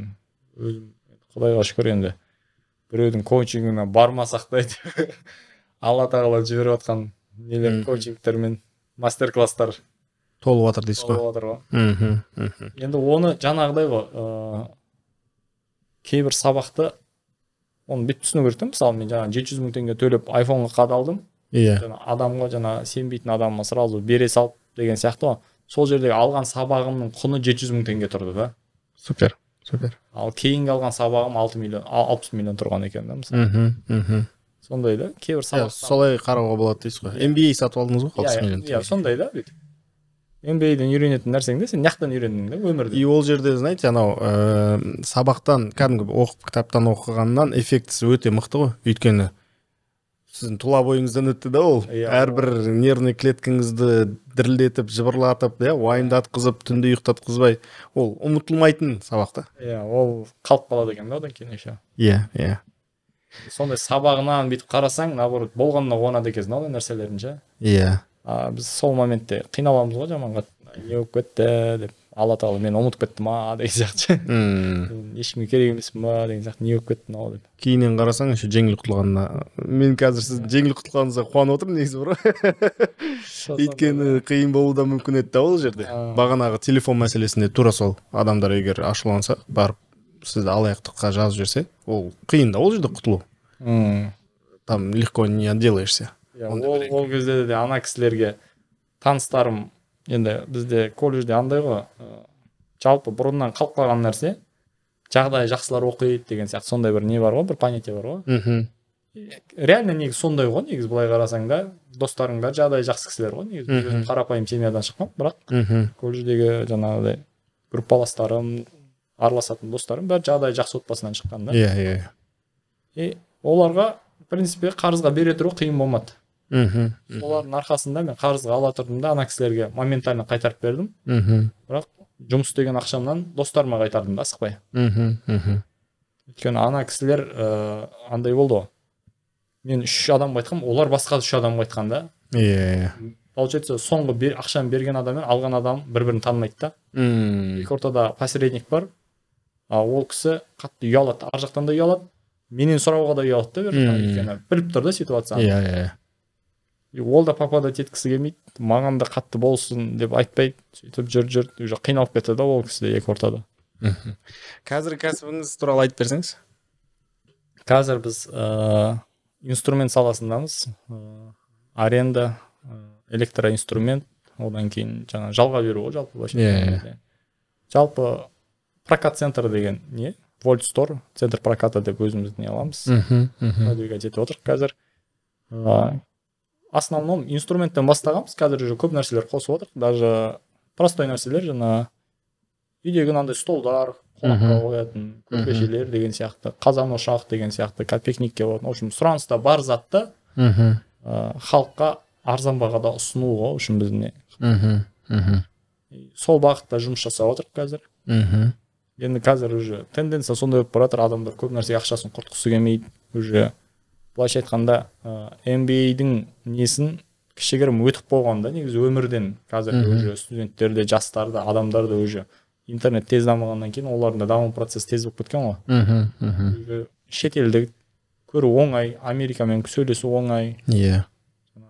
Speaker 3: өзім құдайға шүкір енді біреудің коучингіне бармасақ та алла тағала жіберіп жатқан нелер коучингтер мен мастер класстар толып жатыр дейсіз ғой толып жатыр
Speaker 4: ғой мхм мхм
Speaker 3: енді оны жаңағыдай ғой ыыы кейбір сабақты оны бүйтіп түсіну керек та мысалы мен жаңағы жеті жүз мың теңге төлеп айфонға қадалдым иә yeah. адамға жаңағы сенбейтін адамға сразу бере салып деген сияқты ғой сол жердегі алған сабағымның құны жеті жүз мың теңге тұрды да супер супер ал кейінгі алған сабағым алты миллион алпыс миллион тұрған екен да мысалы мхм мхм сондай да кейбір иә, сабақ солай қарауға болады дейсіз ғой иә. мба сатып алдыңыз ғой алпыс иә, миллион иә сондай да бүйтіп мбден үйренетін
Speaker 2: нәрсең де сен мына үйрендің да өмірді и ол жерде знаете анау ыыы э, сабақтан кәдімгі оқып кітаптан оқығаннан эффектісі өте мықты ғой өйткені сіздің тұла бойыңыздан өтті да ол yeah. Иә. әрбір нервный клеткаңызды дірілдетіп жыбырлатып иә уайымдатқызып түнде ұйықтатқызбай ол ұмытылмайтын сабақ та
Speaker 3: иә ол қалып қалады екен да одан кейін еще
Speaker 2: иә иә
Speaker 3: сондай сабағынан бүйтіп қарасаң наоборот болғанына қуанады екенсің ондай нәрселердің ше иә а, біз сол моментте қиналамыз ғой жаман қатты не болып кетті деп алла тағала мені ұмытып кетті ма деген
Speaker 2: сияқты
Speaker 3: ешкімге керек емеспін ба деген сияқты
Speaker 2: не болып кетті мынау деп кейіннен қарасаң еще жеңіл құтылғанына мен
Speaker 3: қазір сіз жеңіл құтылғаныңызға
Speaker 2: қуанып отырмын негізі бар ғой өйткені қиын болуы да мүмкін еді да ол жерде бағанағы телефон мәселесінде тура сол адамдар егер ашуланса барып сізді алаяқтыққа жазып жіберсе ол қиын да ол жерде құтылу м там легко не отделаешься
Speaker 3: ол кезде де ана кісілерге таныстарым енді бізде колледжде андай ғой жалпы бұрыннан қалып қалған нәрсе жағдайы жақсылар оқиды деген сияқты сондай бір не бар ғой бір понятие бар ғой мхм реально негізі сондай ғой негізі былай қарасаң да достарың бәрі жағдайы жақсы кісілер ғой негізі өзім қарапайым семьядан шыққанмын бірақ мхм колледждегі жаңағыдай группаластарым араласатын достарым бәрі жағдайы жақсы отбасынан шыққан да иә иә и оларға в принципе қарызға бере тұру қиын болмады мхм солардың арқасында мен қарызға ала тұрдым да ана кісілерге моментально қайтарып бердім мхм бірақ жұмыс істеген ақшамнан достарыма қайтардым да асықпай
Speaker 4: мхм мхм
Speaker 3: өйткені ана кісілер ыыы андай болды ғой мен үш адамға айтқам олар басқа үш адамға айтқан да иә получается соңғы бер, ақшаны берген адам мен алған адам бір бірін танымайды да
Speaker 2: мм
Speaker 3: екі ортада посредник бар а ол кісі қатты ұялады ар жақтан да ұялады менен сұрауға да ұялады да өйткені біліп тұр да ситуацияны иә иә ол да папада теткісі келмейді маған да қатты болсын деп айтпайды сөйтіп жүр жүр уже қиналып да ол кісі де екі ортада Қазір кәсібіңіз туралы айтып берсеңіз қазір біз ә, инструмент саласындамыз ә, аренда ә, электроинструмент одан кейін жаңа жалға беру ғой жалпы былайша иә, иә. жалпы прокат центр деген не вольт стор центр проката деп өзіміз не аламыз мхм мхм продвигать етіп отырмық қазір основном инструменттен бастағанбыз қазір уже көп нәрселер қосып отырық даже простой нәрселер жаңа үйдегі мынандай столдар қонаққа қоятын көрпешелер деген сияқты қазан ошақ деген сияқты пикникке болатын в общем сұраныста бар затты мхм халыққа арзан бағада ұсыну ғой в общем біздің
Speaker 4: не
Speaker 3: сол бағытта жұмыс жасап отырмық қазір мхм енді қазір уже тенденция сондай болып бара жатыр адамдар көп нәрсеге ақшасын құртқысы келмейді уже былайша айтқанда ыыы дің несін кішігірім өтіп қойған да негізі өмірден қазір уже студенттер де жастар да адамдар да уже интернет тез дамығаннан кейін олардың да даму процесі тез болып кеткен ғой мхм мхм шетелдік көру оңай америкамен сөйлесу оңай иә yeah.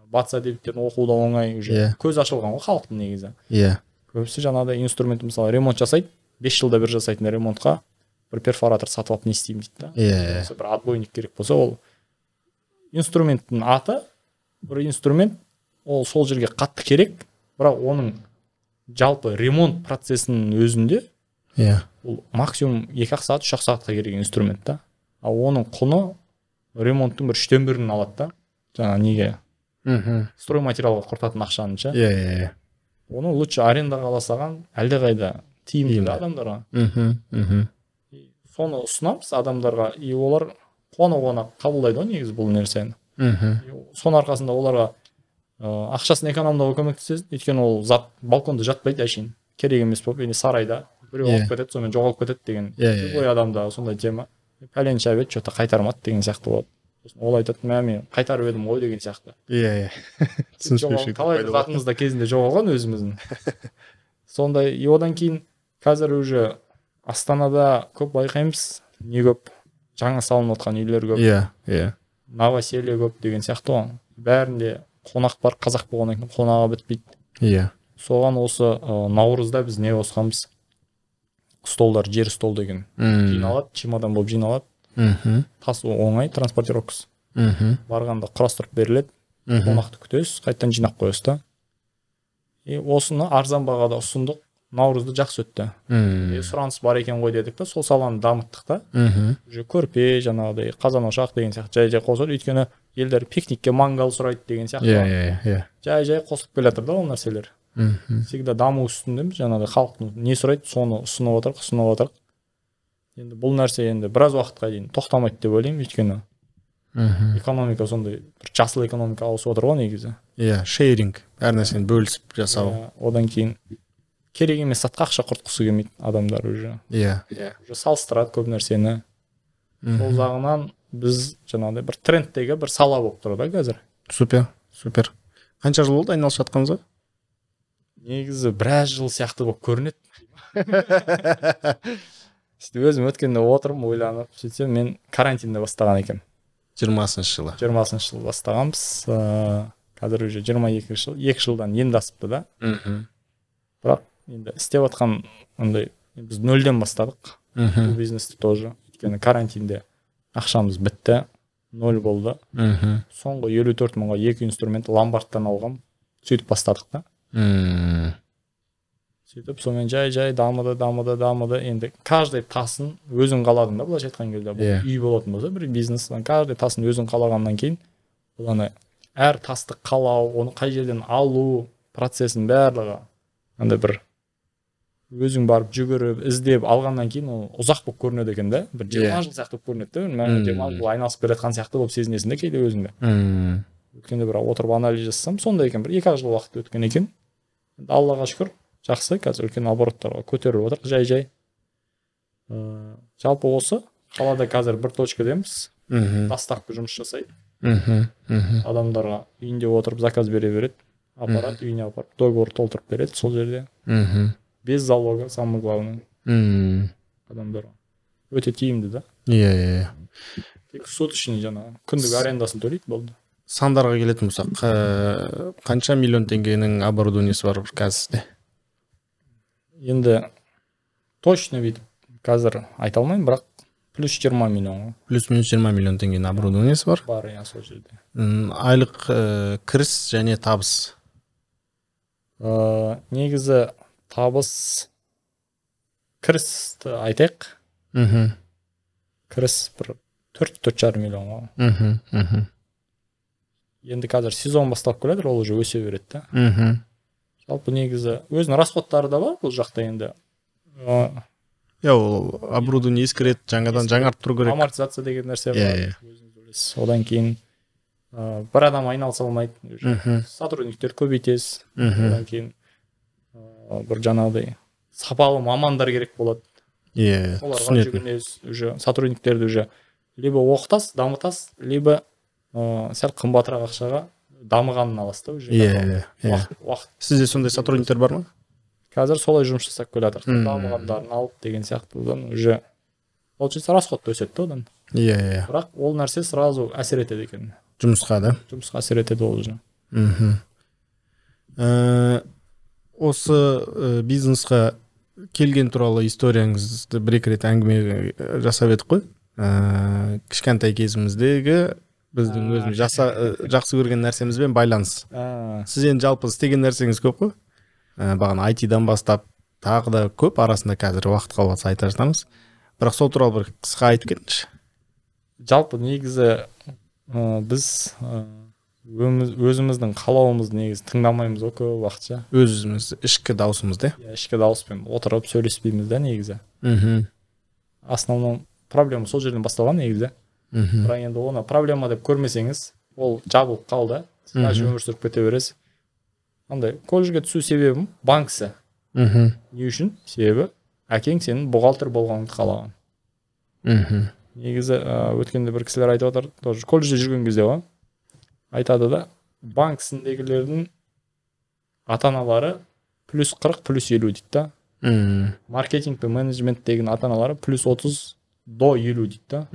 Speaker 3: батыс әдебиеттерін оқу да оңай уже yeah. Иә. көз ашылған ғой халықтың негізі иә yeah. көбісі жаңағыдай инструмент мысалы ремонт жасайды бес жылда бір жасайтын ремонтқа бір перфоратор сатып алып не істеймін дейді да иә бір отбойник керек болса ол инструменттің аты бір инструмент ол сол жерге қатты керек бірақ оның жалпы ремонт процесінің өзінде иә yeah. ол максимум екі ақ сағат үш ақ сағатқа керек инструмент та ал оның құны ремонттың бір үштен бірін алады да жаңағы неге мхм стройматериалға құртатын ақшаны ше иә, иә иә оны лучше арендаға ала салған әлдеқайда тиімді адамдарға мхм мхм соны ұсынамыз адамдарға и олар қуана қуана қабылдайды ғой негізі бұл нәрсені
Speaker 4: мхм
Speaker 3: соның арқасында оларға ыыы ақшасын экономдауға көмектесесің өйткені ол зат балконда жатпайды әшейін керек емес болып или сарайда біреу иә. алып кетеді сонымен жоғалып кетеді деген иә, иә любой иә. адамда сондай тема пәленше обед че то қайтармады деген сияқты болады сосын ол айтады мә мен қайтарып едім ғой деген сияқты иә иә талай затымыз да кезінде жоғалған өзіміздің сондай и одан кейін қазір уже астанада көп байқаймыз не көп жаңа салынып жатқан үйлер көп иә иә новоселье көп деген сияқты ғой бәрінде қонақ бар қазақ болғаннан кейін қонағы бітпейді иә соған осы ә, наурызда біз не қосқанбыз столдар жер стол деген жиналады чемодан болып жиналады мхм тасу оңай транспортировкасы мхм барғанда құрастырып беріледі қонақты күтесіз қайтадан жинап қоясыз да и осыны арзан бағада ұсындық наурызды жақсы өтті мм сұраныс бар екен ғой дедік та сол саланы дамыттық та мхм уже көрпе жаңағыдай ошақ деген сияқты жай жай қосылады өйткені елдер пикникке мангал сұрайды деген сияқты иә иә иә жай жай қосылып келе жатыр да ол нәрселер мхм всегда даму үстіндеміз жаңағыдай халықтың не сұрайды соны ұсынып отырық ұсынып отырық енді бұл нәрсе енді біраз уақытқа дейін тоқтамайды деп ойлаймын өйткені мхм экономика сондай бір жасыл экономика ауысып отыр ғой негізі иә шейринг әр нәрсені бөлісіп жасау одан кейін керек емес затқа ақша құртқысы келмейді адамдар уже иә иә уже салыстырады көп нәрсені сол жағынан біз жаңағыдай бір трендтегі бір сала болып тұр да қазір супер супер қанша жыл болды айналысып жатқаныңызға негізі біраз жыл сияқты болып көрінеді сөйтіп өзім өткенде отырмын ойланып сөйтсем мен карантинде бастаған екенмін жиырмасыншы жылы жиырмасыншы жылы бастағанбыз ыыы э, қазір уже жиырма екі жыл екі жылдан енді асыпты да мхм бірақ енді істеп жатқан андай біз нөлден бастадық мхм бұл бизнесті тоже өйткені карантинде ақшамыз бітті нөл болды мхм соңғы елу төрт мыңға екі инструмент ломбардтан алғам сөйтіп бастадық та мм сөйтіп сонымен жай жай дамыды дамыды дамыды енді каждый тасын өзің қаладың да былайша айтқан кезде бұл yeah. Иә. үй болатын болса бір бизнес каждый тасын өзің қалағаннан кейін бұл ана әр тасты қалау оны қай жерден алу процесінің барлығы андай бір өзің барып жүгіріп іздеп алғаннан кейін ол ұзақ болып көрінеді екен да бір жиырма иә. жыл сияқты болып көрінеді да мә айналысып келе жатқан сияқты болып сезінесің да кейде өзіңді өткенде бір отырып анализ жасасам сондай екен бір екі ақ жыл уақыт өткен екен аллаға шүкір жақсы қазір үлкен обороттарға көтеріліп отыр жай жай э, ыыы жалпы осы қалада қазір бір точкадеміз мхм доставка жұмыс жасайды
Speaker 4: мхм мхм
Speaker 3: адамдарға үйінде отырып заказ бере береді аппарат үйіне апарып договор толтырып береді сол жерде мхм без залога самое главное мм адамдарға өте тиімді да иә иә тек суточный жаңағы күндік арендасын төлейді болды
Speaker 2: сандарға келетін болсақ қанша э, миллион теңгенің оборудованиесі бар қазір сізде
Speaker 3: енді точно бүйтіп қазір айта алмаймын бірақ плюс жиырма
Speaker 2: миллион плюс минус жиырма миллион теңгенің оборудованиесі бар бар иә сол жерде айлық э,
Speaker 3: кіріс және табыс ыыы э, негізі табыс кірісті айтайық мхм кіріс бір төрт төрт жарым миллион ғой мхм мхм енді қазір сезон басталып келе жатыр ол уже өсе береді да мхм жалпы негізі өзінің расходтары да бар бұл жақта енді
Speaker 2: иә ол оборудование ескіреді жаңадан жаңартып тұру керек амортизация
Speaker 3: деген нәрсе иә, бар иә. өзіңіз білесіз одан кейін ыыы бір адам айналыса алмайды мхм сотрудниктер көбейтесіз мхм одан кейін бір жаңағыдай сапалы мамандар керек болады
Speaker 2: иә yeah, оларға уже
Speaker 3: сотрудниктерді уже либо оқытасыз дамытасыз либо ыыы сәл қымбатырақ ақшаға дамығанын аласыз да уже иә иә уақыт сізде сондай сотрудниктер бар ма қазір солай жұмыс жасап келе жатыр дамығандарын алып деген сияқты одан уже получается расход та өседі да одан иә иә бірақ ол нәрсе сразу әсер етеді екен жұмысқа да жұмысқа әсер етеді ол
Speaker 2: уже мхм ә, осы ә, бизнесқа келген туралы историяңызды бір екі рет әңгіме жасап едік қой ә, кішкентай кезіміздегі біздің өзіміз жақсы көрген нәрсемізбен байланыс ә. сіз енді жалпы істеген нәрсеңіз көп қой ә, бағана айтидан бастап тағы да көп арасында қазір уақыт қалып айта жатамыз бірақ сол туралы бір қысқа айтып кетіңізші
Speaker 3: жалпы негізі ә, біз өзіміздің қалауымызды негізі тыңдамаймыз ғой көп уақытша өзіміз ішкі дауысымызды иә ішкі дауыспен отырып сөйлеспейміз да негізі мхм основном проблема сол жерден басталған негізі мхм бірақ енді оны проблема деп көрмесеңіз ол жабылып қалды дальше өмір сүріп кете бересіз андай колледжге түсу себебім банксы мхм не үшін себебі әкең сенің бухгалтер болғаныңды қалаған мхм негізі өткенде бір кісілер айтып отыр тоже колледжде жүрген кезде ғой айтады да банк ісіндегілердің ата аналары плюс қырық плюс елу дейді да мм маркетинг пен менеджменттегінің ата аналары плюс отыз до елу дейді да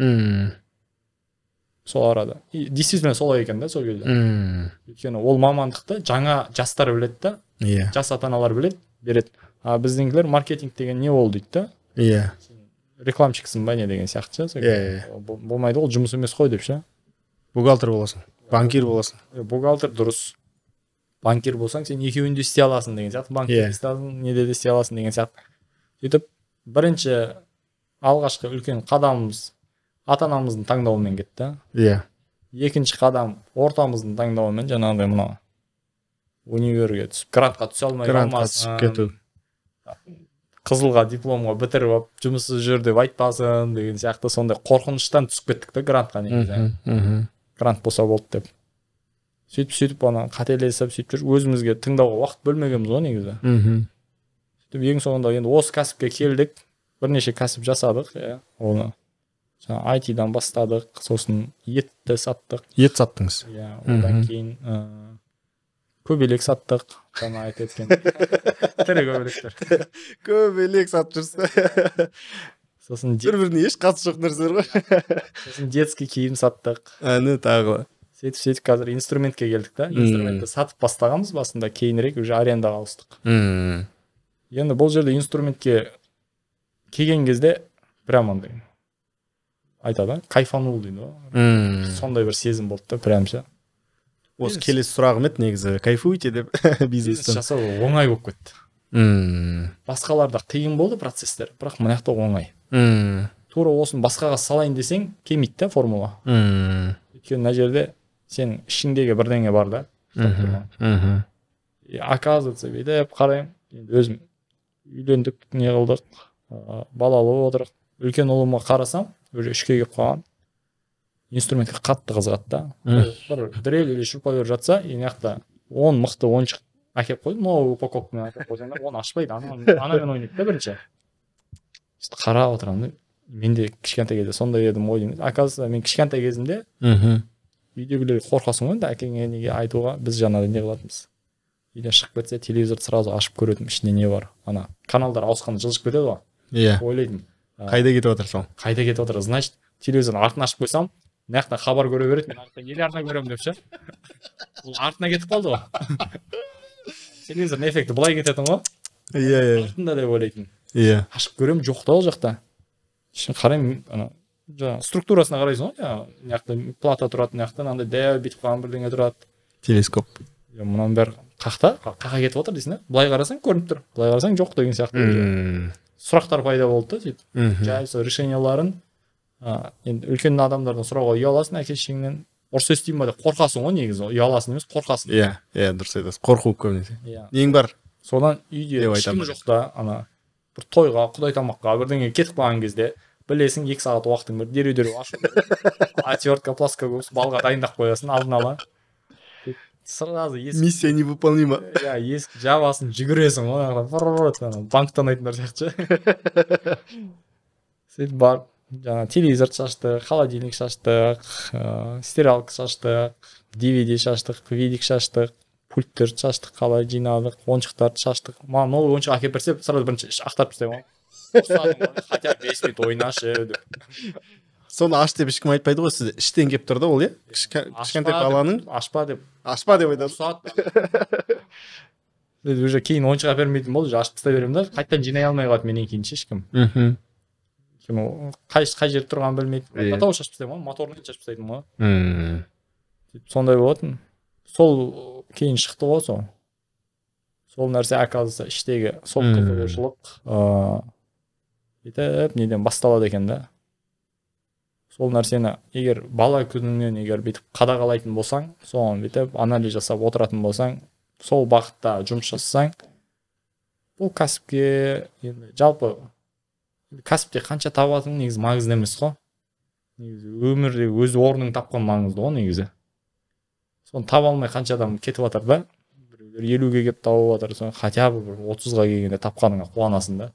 Speaker 3: сол арада и действительно солай екен да сол кезде
Speaker 4: мм
Speaker 3: өйткені ол мамандықты жаңа жастар біледі да иә жас ата аналар біледі береді а біздіңгілер маркетинг деген не ол дейді да иә рекламщиксің ба не деген сияқты ше иә, иә. болмайды ол жұмыс емес қой деп ше бухгалтер боласың банкир боласың бухгалтер дұрыс банкир болсаң сен екеуін де істей аласың деген сияқты банкте иә. yeah. неде де істей аласың деген сияқты сөйтіп бірінші алғашқы үлкен қадамымыз ата анамыздың таңдауымен кетті иә yeah. екінші қадам ортамыздың таңдауымен жаңағыдай мынау универге түсіп грантқа түсе алмай грантқа түсіп кету қызылға дипломға бітіріп алып жұмыссыз жүр деп айтпасын деген сияқты сондай қорқыныштан түсіп кеттік та грантқа негізі мхм грант болса болды деп сөйтіп сөйтіп ана қателесіп сөйтіп жүріп өзімізге тыңдауға уақыт бөлмегенбіз ғой негізі мхм сөйтіп ең соңында енді осы кәсіпке келдік бірнеше кәсіп жасадық иә оны жаңағы айтидан бастадық сосын етті саттық ет саттыңыз иә одан кейін көбелек саттық жаңа айтып өткен тірі көбелектер
Speaker 2: көбелек сатып жүрсіз сосын бір біріне еш қатысы жоқ нәрселер ғой
Speaker 3: сосын детский киім саттық әні тағы сөйтіп сөйтіп қазір инструментке келдік та инструментті сатып бастағанбыз басында кейінірек уже арендаға ауыстық мм енді бұл жерде инструментке келген кезде прям андай айтады кайфанул дейді ғой сондай бір сезім болды да прям ше осы келесі сұрағым еді негізі кайфуете деп бизнес жасау оңай болып
Speaker 4: кетті мм
Speaker 3: басқаларда қиын болды процесстер бірақ мына жақта оңай мм тура осын басқаға салайын десең келмейді да формула мм өйткені мына жерде сен ішіңдегі бірдеңе бар да
Speaker 4: мхм
Speaker 3: оказывается бүйтіп қараймын енді өзім үйлендік не қылдық ыыы балалы отырық үлкен ұлыма қарасам уже үшке келіп қалған инструментке қатты қызығады да бір дрель или шурупа беріп жатса и мына жақта он мықты ойыншық әкеліп қойды новый упаковкамен әкеліп қойсаң да оны ашпайды анамен ойнайды да бірінші қарап отырамын да мен де кішкентай кезде сондай едім ғой деймін оказывается мен кішкентай кезімде мхм үйдегілер қорқасың ғой енді әкеңе неге айтуға біз жаңағыдай не қылатынбыз үйден шығып кетсе телевизорды сразу ашып көретінмін ішінде не бар ана каналдар ауысқанда жылжып кетеді ғой иә ойлайтын ойлайтынмын қайда кетіп жатыр сол қайда кетіп жатыр значит телевизордың артын ашып қойсам мына жақтан хабар көре береді мен артынан телеарна көремін деп ше ол артына кетіп қалды ғой телевизордың эффекті былай кететін ғой иә иә артында деп ойлайтынмын иә ашып көремін жоқ та ол жақта қараймын ана жаңағы структурасына қарайсың ғой жаңағы иә, мына жақта плата тұрады мына жақта мынандай дәу бүйтіп қалған бірдеңе тұрады телескоп мынаның бәрі қақта қаққа кетіп отыр дейсің да былай қарасаң көрініп тұр былай қарасаң жоқ деген сияқты сұрақтар пайда болды да сөйтіп жай сол решенияларын енді үлкен адамдардан сұрауға ұяласың әке шешеңнен ұрыс естимін ба деп қорқасың ғой негізі ұяласың емес қорқасың иә
Speaker 2: иә дұрыс айтасың қорқу көбінесе иә нең
Speaker 3: бар содан үйде ешкім жоқ та ана бір тойға құдай тамаққа бірдеңеге кетіп қалған кезде білесің екі сағат уақытың бар дереу дереу ашып отвертка плоска балға дайындап қоясың алдын ала сразу есік миссия невыполнима иә есік жабасың жүгіресің ғой банктан тонайтындар сияқты ше сөйтіп барып жаңағы телевизорды шаштық холодильник шаштық ыыы э, стиралка шаштық dvd шаштық видик шаштық пульттерді шаштық қалай жинадық ойыншықтарды шаштық маған новый ойыншық әкеліп берсе сразу бірінші ақтарып тастаймын ғой хотя бы бес минут ойнашы деп соны
Speaker 2: аш деп ешкім айтпайды ғой сізде іштен келіп тұр да ол иә кішкентай баланың
Speaker 3: ашпа деп ашпа деп айтады рұқсат уже кейін ойыншық әпермейтін болды уже ашып тастай беремін да қайтадан жинай алмай қалады менен кейін ше ешкім мхм қай қай жерде тұрғанын білмейді иә. мотор шашып тастаймын ғой моторын шашып тастайтынмын ғой мм сондай болатын сол кейін шықты ғой сол сол нәрсе оказывается іштегі сол қызығушылық ыыы бүйтіп неден басталады екен да сол нәрсені егер бала күніңнен егер бүйтіп қадағалайтын болсаң соған бүйтіп анализ жасап отыратын болсаң сол бағытта жұмыс жасасаң бұл кәсіпке енді жалпы кәсіпте қанша табатының негізі маңызды емес қой негізі өмірде өз орның тапқан маңызды ғой негізі соны таба алмай қанша адам кетіп жатыр да біреулер елуге келіп тауып жатыр соны хотя бы бір отызға келгенде тапқаныңа қуанасың да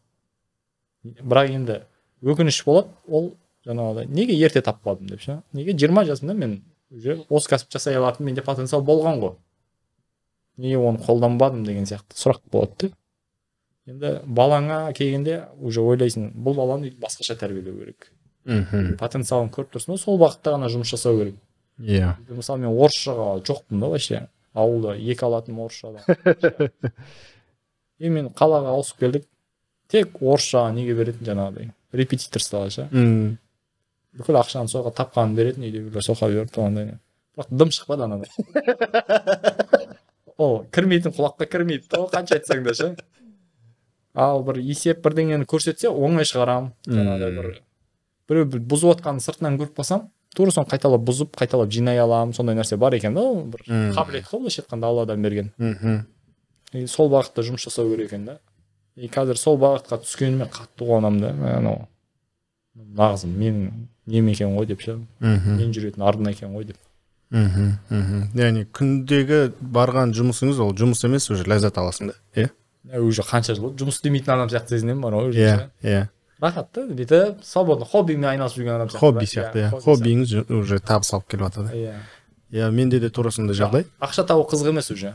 Speaker 3: бірақ енді өкініш болады ол жаңағыдай неге ерте таппадым деп ше неге жиырма жасымда мен уже осы кәсіп жасай алатын менде потенциал болған ғой неге оны қолданбадым деген сияқты сұрақ болады да енді балаңа келгенде уже ойлайсың бұл баланы басқаша тәрбиелеу керек мхм потенциалын көріп тұрсың ба сол бағытта ғана жұмыс жасау керек иә мысалы мен орысшаға жоқпын да вообще ауылда екі алатынмын орысшада и мен қалаға ауысып келдік тек орысша неге беретін жаңағыдай репетитор ше мм бүкіл ақшаны соға тапқанын беретін үйдегілер соға беріп ондай бірақ дым шықпады анадай ол кірмейтін құлаққа кірмейді қанша айтсаң да ше ал бір есеп бірдеңені көрсетсе оңай шығарамын жаңағыдай бір біреу бұзып жатқанын сыртынан көріп қалсам тура соны қайталап бұзып қайталап жинай аламын сондай нәрсе бар екен да бір қабілет қой былайша айтқанда алладан берген мхм и сол бағытта жұмыс жасау керек екен да и қазір сол бағытқа түскеніме қатты қуанамын да анау нағыз менің нем екен ғой деп ше мхм мен жүретін ардым екен ғой деп
Speaker 4: мхм мхм
Speaker 3: яғни күндегі
Speaker 2: барған жұмысыңыз ол жұмыс емес уже ләззат аласың да иә
Speaker 3: уже қанша жыл болды жұмыс істемейтін адам сияқты сезінемін бар ғой иә иә рахат та бүйтіп свободно хоббиңмен айналысып жүрген адам сияқты хобби сияқты иә, иә.
Speaker 2: хоббиіңіз уже табыс алып келіп жатыр да иә иә менде де тура сондай жағдай
Speaker 3: ақша табу қызық емес уже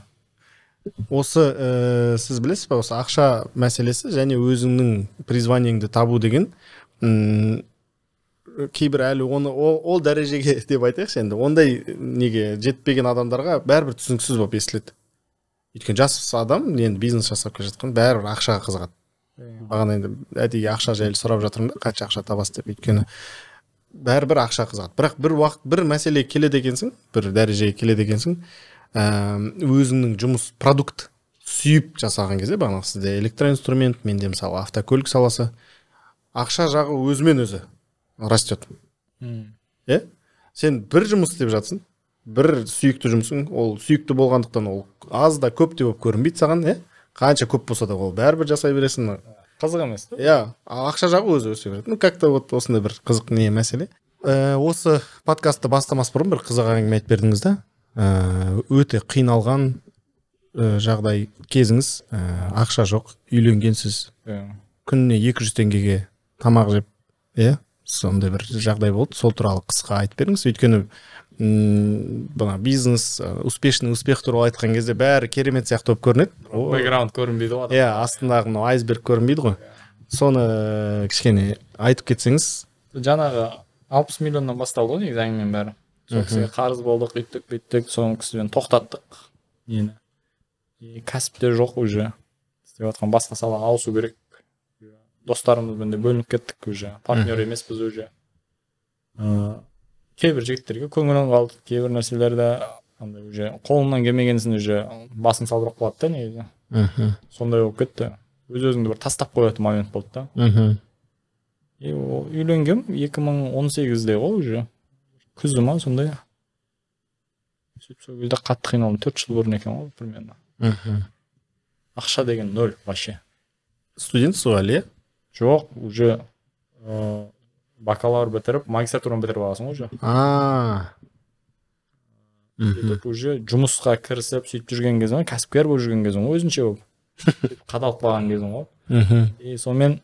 Speaker 2: осы ә, сіз білесіз ба осы ақша мәселесі және өзіңнің призваниеңді табу деген м кейбір әлі оны ол, ол дәрежеге деп айтайықшы енді ондай неге жетпеген адамдарға бәрібір түсініксіз болып естіледі өйткені жас адам енді бизнес жасап келе жатқан бәрібір ақшаға қызығады маған енді әдейі ақша жайлы сұрап жатырмын да қанша ақша табасыз деп өйткені бәрібір ақша қызығады бірақ бір уақыт бір мәселе келеді екенсің бір дәрежеге келеді екенсің өзіңнің жұмыс продукт сүйіп жасаған кезде бағанағы сізде электроинструмент менде мысалы автокөлік саласы ақша жағы өзімен өзі растет иә сен бір жұмыс істеп жатсың бір сүйікті жұмысың ол сүйікті болғандықтан ол аз да көп те болып көрінбейді саған иә қанша көп болса да ол бәрібір жасай бересің қызық емес иә ақша жағы өзі өсе береді ну как то вот осындай бір қызық не мәселе э, осы подкастты бастамас бұрын бір қызық әңгіме айтып бердіңіз да э, өте қиналған э, жағдай кезіңіз ақша жоқ үйленгенсіз иә. күніне күніне 200 теңгеге тамақ жеп иә сондай бір жағдай болды сол туралы қысқа айтып беріңіз өйткені мына бизнес успешный успех туралы айтқан кезде бәрі керемет сияқты болып көрінеді бекграунд көрінбейді ғой иә астындағы мынау айсберг көрінбейді ғой соны э, кішкене айтып кетсеңіз
Speaker 3: жаңағы алпыс миллионнан басталды ғой негізі әңгіменің бәрі сол кісіге қарыз болдық үйттік бүйттік соны кісімен тоқтаттық нені и кәсіпте жоқ уже істеп жатқан басқа салаға ауысу керек достарымызбен де бөлініп кеттік уже партнер емеспіз уже э, кейбір жігіттерге көңілің қалды кейбір нәрселерді андай уже қолыңнан келмегенсін уже басын салбырап қалады да негізі мхм сондай болып кетті өз өзіңді бір тастап қоятын момент болды да мхм и ол үйленгем екі мың он сегізде ғой уже күзі ма сондай сөйтіп сол кезде қатты қиналдым төрт жыл бұрын екен ғой примерно мхм ақша деген нөл вообще студентсіз ғой әлі иә жоқ уже ыыы э, бакалавр бітіріп магистратураны бітіріп аласың ғой уже сөйтіп уже жұмысқа кірісіп сөйтіп жүрген кезің ғой кәсіпкер болып жүрген кезің ғой өзінше болып қадалып қалған кезің ғой мхм и сонымен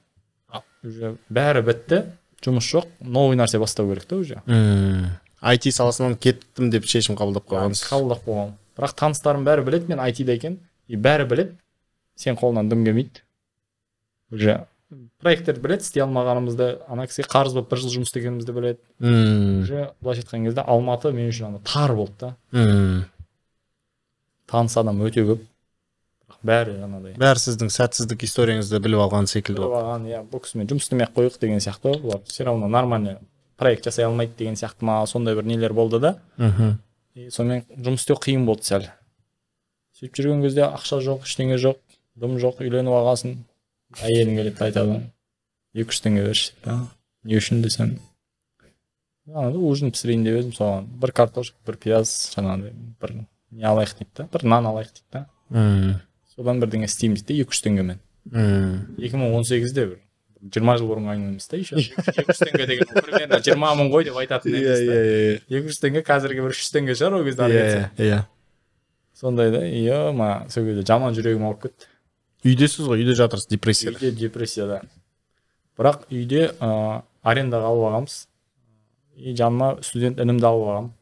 Speaker 3: уже бәрі бітті жұмыс жоқ новый нәрсе бастау керек та уже айти саласынан кеттім деп шешім қабылдап қойғансыз қабылдап қойғанмын бірақ таныстарым бәрі біледі мен айтида екен и бәрі біледі сенің қолыңнан дым келмейді уже проекттерді біледі істей алмағанымызды ана кісіге қарыз болып бір жыл жұмыс істегенімізді біледі мм уже былайша айтқан кезде алматы мен үшін ана тар болды да мм таныс адам өте көп бәрі жаңағыдай бәрі сіздің сәтсіздік историяңызды біліп алған секілді біліп алған иә бұл кісімен жұмыс істемей ақ қояйық деген сияқты ғой олар все равно нормально проект жасай алмайды деген сияқты ма сондай бір нелер болды да мхм и сонымен жұмыс істеу қиын болды сәл сөйтіп жүрген кезде ақша жоқ ештеңе жоқ дым жоқ үйленіп алғансың әйелім келеді айтады екі жүз теңге берші не үшін десем жаңағыдай ужин пісірейін деп едім соған бір картошка бір пияз жаңағыдай бір не алайық дейді да бір нан алайық дейді да мм содан бірдеңе істеймін дейді да екі жүз теңгемен екі мың он сегізде бір жиырма жыл бұрынғы әңгіме емес та еще екі жүз теңге деген примерно жиырма мың ғой деп айтатын иә иә иә екі жүз теңге қазіргі бір үш жүз теңге шығар ол кезде иә иә, иә сондай да е ма сол кезде жаман жүрегім ауырып кетті үйдесіз ғой үйде жатырсыз депрессияда үйде депрессияда бірақ үйде ыыы арендаға алып алғанбыз и жаныма студент інімді алып алғанмын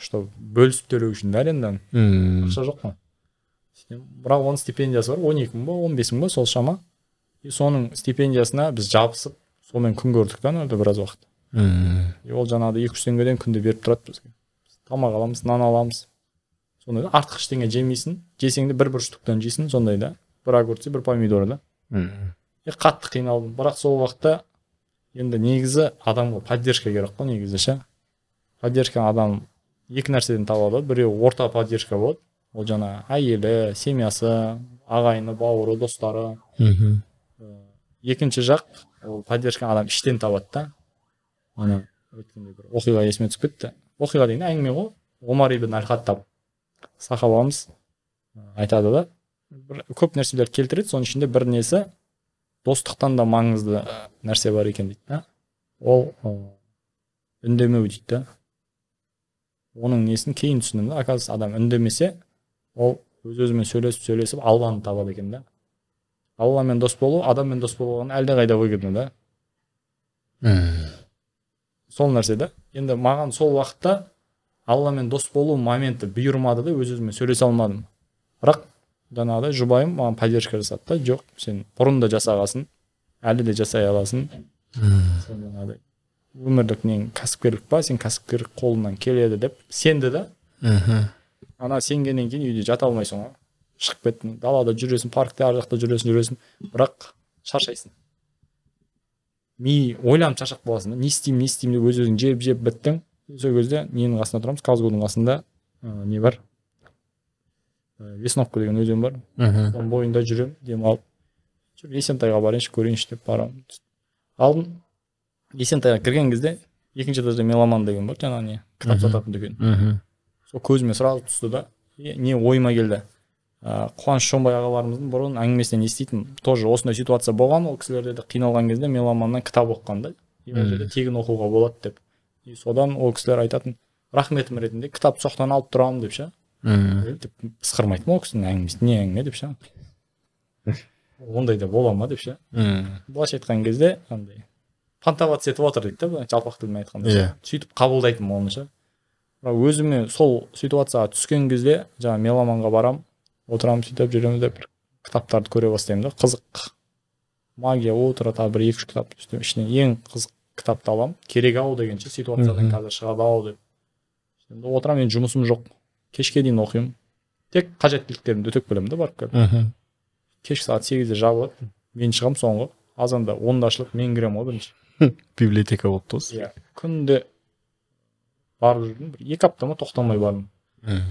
Speaker 3: чтобы бөлісіп төлеу үшін да аренданы ақша жоқ қой бірақ оның стипендиясы бар он екі мың ба он бес мың ба сол шама и соның стипендиясына біз жабысып сонымен күн көрдік та анада біраз уақыт мм и ол жаңағыдай екі жүз теңгеден күнде беріп тұрады бізге тамақ аламыз нан аламыз сондай да артық ештеңе жемейсің жесең де бір бұрыштықтан жейсің сондай да бір огурцы бір помидор да и қатты қиналдым бірақ сол уақытта енді негізі адамға поддержка керек қой негізі ше поддержка адам екі нәрседен табады, алады біреуі орта поддержка болады ол жаңа әйелі семьясы ағайыны бауыры достары екінші жақ ол поддержканы адам іштен табады да ана өткенде бір оқиға есіме түсіп кетті оқиға деген әңгіме ғой омар ибн аль сахабамыз айтады да бір көп нәрселер келтіреді соның ішінде бір несі достықтан да маңызды нәрсе бар екен дейді да ол үндемеу дейді да оның несін кейін түсіндім да оказывается адам үндемесе ол өз өзімен сөйлесіп сөйлесіп алланы табады екен да алламен дос болу адаммен дос болудан әлдеқайда выгодно да сол нәрсе да енді маған сол уақытта алламен дос болу моменті бұйырмады да өз өзіммен сөйлесе алмадым бірақ жаңағыдай жұбайым маған поддержка жасады да жоқ сен бұрын да жасағансың әлі де жасай аласың сол жаңағыдай өмірлік нең кәсіпкерлік па сен кәсіпкерлік қолыңнан келеді деп сенді да мхм ана сенгеннен кейін үйде жата алмайсың ғой шығып кеттің далада жүресің паркте ар жақта жүресің жүресің бірақ шаршайсың ми ойланып шаршап қаласың да не істеймін не істеймін деп өз өзің жеп жеп біттің сол кезде ненің қасында тұрамыз казгудың қасында не бар весновка деген өзен бар соның бойында жүремін демалып сөйтіп есентайға барайыншы көрейінші деп барамын алдым есентайға кірген кезде екінші этажда меломан деген бар жаңағы не кітап сататын дүкен сол көзіме сразу түсті да не ойыма келді ыыы қуаныш шомбай ағаларымыздың бұрын әңгімесінен еститінмін тоже осындай ситуация болған ол кісілерде де қиналған кезде меломаннан кітап оқыған да и ол жерде тегін оқуға болады деп и содан ол кісілер айтатын рахметім ретінде кітап соқтан алып тұрамын деп ше деп э, пысқырмайтын ол кісінің әңгімесі не әңгіме деп ше ондай да бола ма деп ше мм былайша айтқан кезде андай понтоваться етіп отыр дейді да былай жалпақ тілмен айтқанда иә сөйтіп қабылдайтынмын оны ше бірақ өзіме сол ситуацияға түскен кезде жаңағы меломанға барамын отырамын сөйтіп жүремін деп бір кітаптарды көре бастаймын да қызық магия утро тағы бір екі үш кітап сөйтіп ішінен ең қызық кітапты аламын керек ау дегенше ситуациядан қазір шығады ау деп отырамын енді жұмысым жоқ кешке дейін оқимын тек қажеттіліктерімді өтеп келемін да барып келіп кешкі сағат сегізде жабылады мен шығамын соңғы азанда онда ашылып мен кіремін ғой бірінші
Speaker 2: библиотека болып тұрсыз
Speaker 3: иә күнде барып жүрдім бір екі апта ма тоқтамай бардым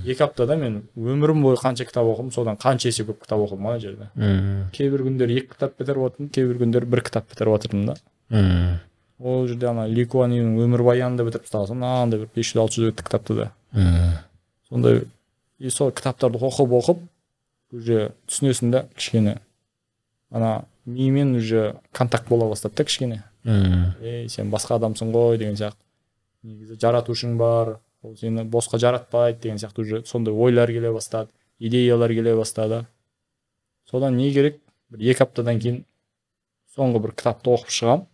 Speaker 3: екі аптада мен өмірім бойы қанша кітап оқыдым содан қанша есе көп кітап оқыдым ана жерде кейбір күндері екі кітап бітіріп отырдым кейбір күндері бір кітап бітіріп отырдым да ол жерде ана ли өмірбаянын да бітіріп соң мынандай бір бес жүз алты жүз беттік кітапты да сондай и сол кітаптарды оқып оқып уже түсінесің да кішкене ана мимен уже контакт бола бастады да кішкене ей сен басқа адамсың ғой деген сияқты негізі жаратушың бар ол сені босқа жаратпайды деген сияқты уже сондай ойлар келе бастады идеялар келе бастады содан не керек бір екі аптадан кейін соңғы бір кітапты оқып шығамын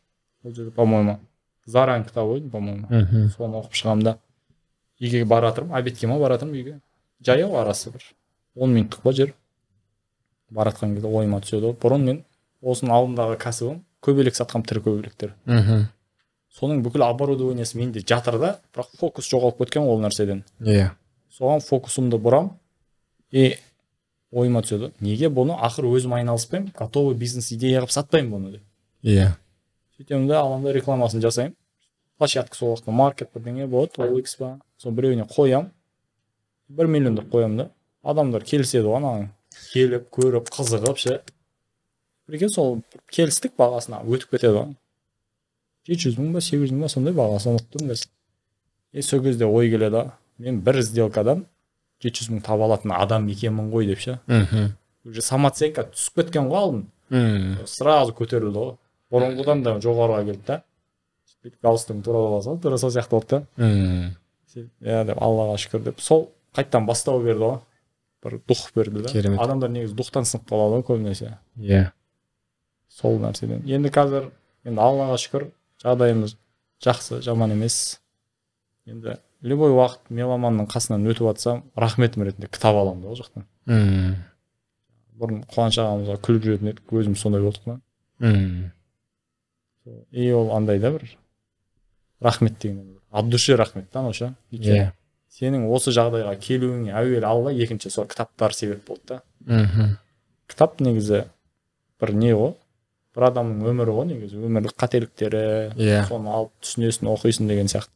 Speaker 3: ол жерде по моему заран кітабы ғой по моему соны оқып шығамын да үйге бара жатырмын обедке ма бара жатырмын үйге жаяу арасы бір он минуттық па жер бара жатқан кезде ойыма түседі бұрын мен осының алдындағы кәсібім көбелек сатқанмын тірі көбелектер мхм соның бүкіл оборудованиесі менде жатыр да бірақ фокус жоғалып кеткен ол нәрседен иә yeah. соған фокусымды бұрам и ойыма түседі неге бұны ақыры өзім айналыспаймын готовый бизнес идея қылып сатпаймын бұны деп иә yeah. сөйтемін да аламын да рекламасын жасаймын площадка сол уақытта маркет бірдеңе болады ол икс па сол біреуіне қоямын бір миллион деп қоямын да адамдар келіседі ғой ананы келіп көріп қызығып ше прикинь сол келістік бағасына өтіп кетеді ғой жеті жүз мың ба сегіз жүз мың ба сондай бағасын ұмыттым қазір и сол кезде ой келеді ғой мен бір сделкадан жеті жүз мың таба алатын адам екенмін ғой деп ше мхм уже самооценка түсіп кеткен ғой алдын мм сразу көтерілді ғой бұрынғыдан да жоғарыға келді да сөйтіп галстугім туралы аласың тура сол сияқты болды да мм иә деп аллаға шүкір деп сол қайтадан бастау берді ғой бір дух берді да керемет адамдар негізі духтан сынып қалады ғой көбінесе иә сол нәрседен енді қазір енді аллаға шүкір жағдайымыз жақсы жаман емес енді любой уақыт меломанның қасынан өтіп жатсам рахметім ретінде кітап аламын да ол жақтан мм бұрын қуаныш ағамызға күліп жүретін едік өзіміз сондай болдық мм и ол андай да бір рахмет деген от души рахмет та анаша иә сенің осы жағдайға келуіңе әуелі алла екінші сол кітаптар себеп болды да мхм кітап негізі бір не ғой бір адамның өмірі ғой негізі өмірлік қателіктері иә yeah. соны алып түсінесің оқисың деген сияқты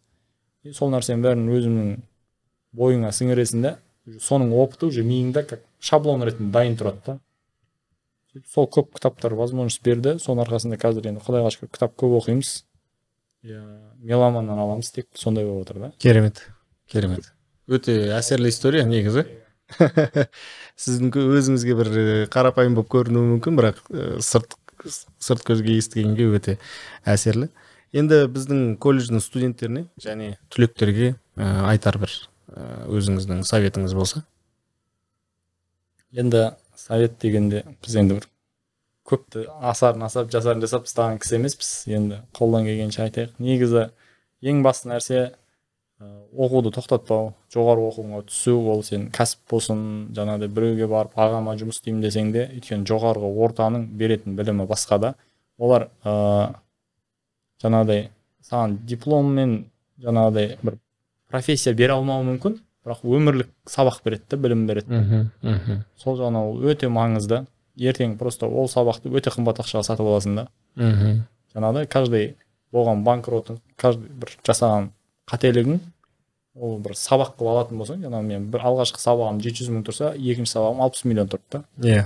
Speaker 3: и сол нәрсенің бәрін өзіңнің бойыңа сіңіресің да соның опыты уже миыңда как шаблон ретінде дайын тұрады да сол көп кітаптар возможность берді соның арқасында қазір енді құдайға шүкір кітап көп оқимыз иә меломаннан аламыз тек сондай болып отыр да
Speaker 2: керемет керемет өте әсерлі история негізі сіздің өзіңізге бір э, қарапайым болып көрінуі мүмкін бірақ э, сырт сырт көзге естігенге өте әсерлі енді біздің колледждің студенттеріне және түлектерге э, айтар бір өзіңіздің советіңіз болса
Speaker 3: енді совет дегенде біз енді бір көпті асарын асап жасарын жасап тастаған кісі емеспіз енді қолдан келгенше айтайық негізі ең басты нәрсе оқуды тоқтатпау жоғары оқуға түсу ол сен кәсіп болсын жаңағыдай біреуге барып ағама жұмыс істеймін десең де өйткені жоғарғы ортаның беретін білімі басқа да олар ә, жаңағыдай саған дипломмен жаңағыдай бір профессия бере алмауы мүмкін бірақ өмірлік сабақ береді білім береді сол жағынан ол өте маңызды ертең просто ол сабақты өте қымбат ақшаға сатып аласың да мхм жаңағыдай каждый болған банкротың каждый бір жасаған қателігің ол бір сабақ қылып алатын болсаң жаңағы мен бір алғашқы сабағым жеті жүз мың тұрса екінші сабағым алпыс миллион тұрды да иә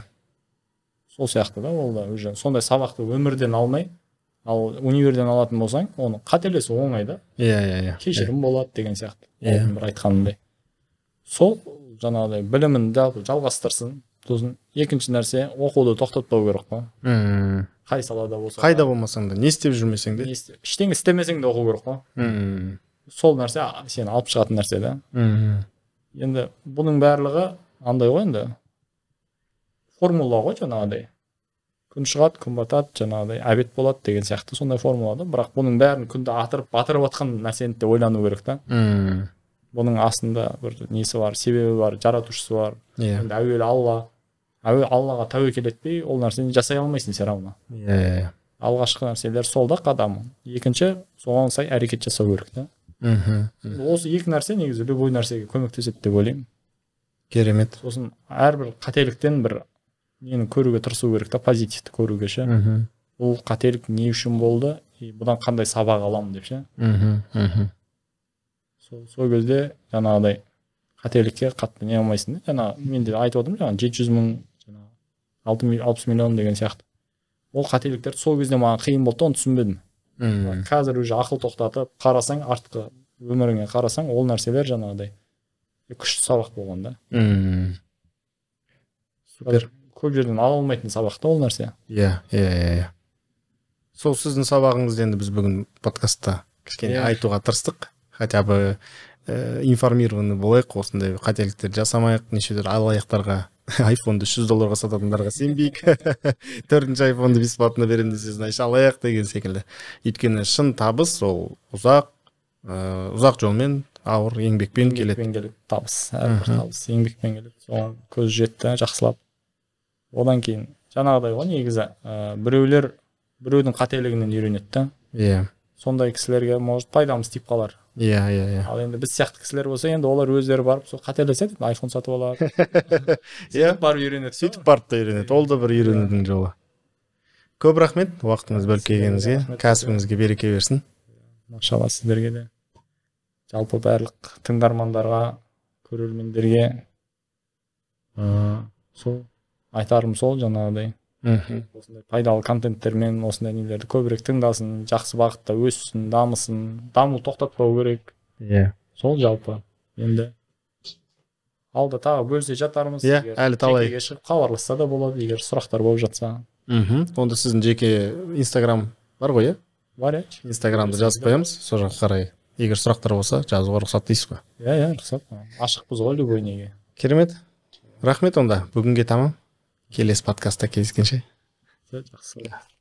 Speaker 3: сол сияқты да ол да уже сондай сабақты өмірден алмай ал универден алатын болсаң оны қателесу оңай да иә иә иә кешірім болады деген сияқты иә бір айтқанымдай сол жаңағыдай білімін жалғастырсын сосын екінші нәрсе оқуды тоқтатпау керек қой мм қай салада болса қайда
Speaker 2: болмасаң да не істеп жүрмесең де
Speaker 3: ештеңе істемесең де оқу керек қой мм сол нәрсе сені алып шығатын нәрсе да мм енді бұның барлығы андай ғой енді формула ғой жаңағыдай күн шығады күн батады жаңағыдай обед болады деген сияқты сондай формула да бірақ бұның бәрін күнді атырып батырып жатқан нәрсені де ойлану керек та мм бұның астында бір несі бар себебі бар жаратушысы бар иә yeah. енді әуелі алла әуе аллаға тәуекел етпей ол нәрсені жасай алмайсың все равно иә yeah. Иә, иә. алғашқы нәрселер сол да қадам екінші соған сай әрекет жасау керек та
Speaker 4: мхм
Speaker 3: осы екі нәрсе негізі любой нәрсеге көмектеседі деп ойлаймын керемет сосын әрбір қателіктен бір нені көруге тырысу керек та позитивті көруге ше мхм бұл қателік не үшін болды и бұдан қандай сабақ аламын деп ше
Speaker 4: мхм мхм
Speaker 3: сол сол кезде жаңағыдай қателікке қатты не қылмайсың да жаңағы мен де айтып отырмын жаңағы жеті жүз мың алты алпыс миллион деген сияқты ол қателіктерді сол кезде маған қиын болды да оны түсінбедім қазір уже ақыл тоқтатып қарасаң артқы өміріңе қарасаң ол нәрселер жаңағыдай күшті сабақ болған да мм супер көп жерден ала алмайтын сабақ та ол нәрсе
Speaker 2: иә иә иә, иә, иә. сол сіздің сабағыңызды енді біз бүгін подкастта кішкене иә. айтуға тырыстық хотя бы ә, информированный болайық осындай қателіктерді жасамайық түрлі алаяқтарға айфонды үш жүз долларға сататындарға сенбейік төртінші айфонды бесплатно беремін десе значит алайық деген секілді өйткені шын табыс ол ұзақ ыыы ұзақ
Speaker 3: жолмен ауыр еңбекпен келеді еңбекпен келеді табыс әрбір табыс еңбекпен келеді соған көз жетті жақсылап одан кейін жаңағыдай ғой негізі біреулер біреудің қателігінен үйренеді да иә сондай кісілерге может пайдамыз тиіп қалар иә иә иә ал енді біз сияқты кісілер болса енді олар өздері барып сол қателеседі айфон сатып алады
Speaker 2: иә барып үйренеді сөйтіп барып та үйренеді ол да бір үйренудің иә. жолы көп рахмет уақытыңызды
Speaker 3: бөліп келгеніңізге кәсібіңізге береке берсін машалла сіздерге де жалпы барлық тыңдармандарға көрермендерге сол айтарым сол жаңағыдай мхм осындай пайдалы контенттермен осындай нелерді көбірек тыңдасын жақсы бағытта өссін дамысын даму тоқтатпау керек иә сол жалпы енді алда тағы бөлісе жатармыз иә әлі талай шығып хабарласса да болады егер сұрақтар болып жатса
Speaker 2: мхм онда сіздің жеке инстаграм бар ғой иә бар иә инстаграмды жазып қоямыз сол жаққа қарай егер сұрақтар болса жазуға рұқсат дейсіз ғой
Speaker 3: иә иә рұқсат ашықпыз ғой любой неге
Speaker 2: керемет рахмет онда бүгінге тамам келесі подкастта кездескенше
Speaker 3: жақсы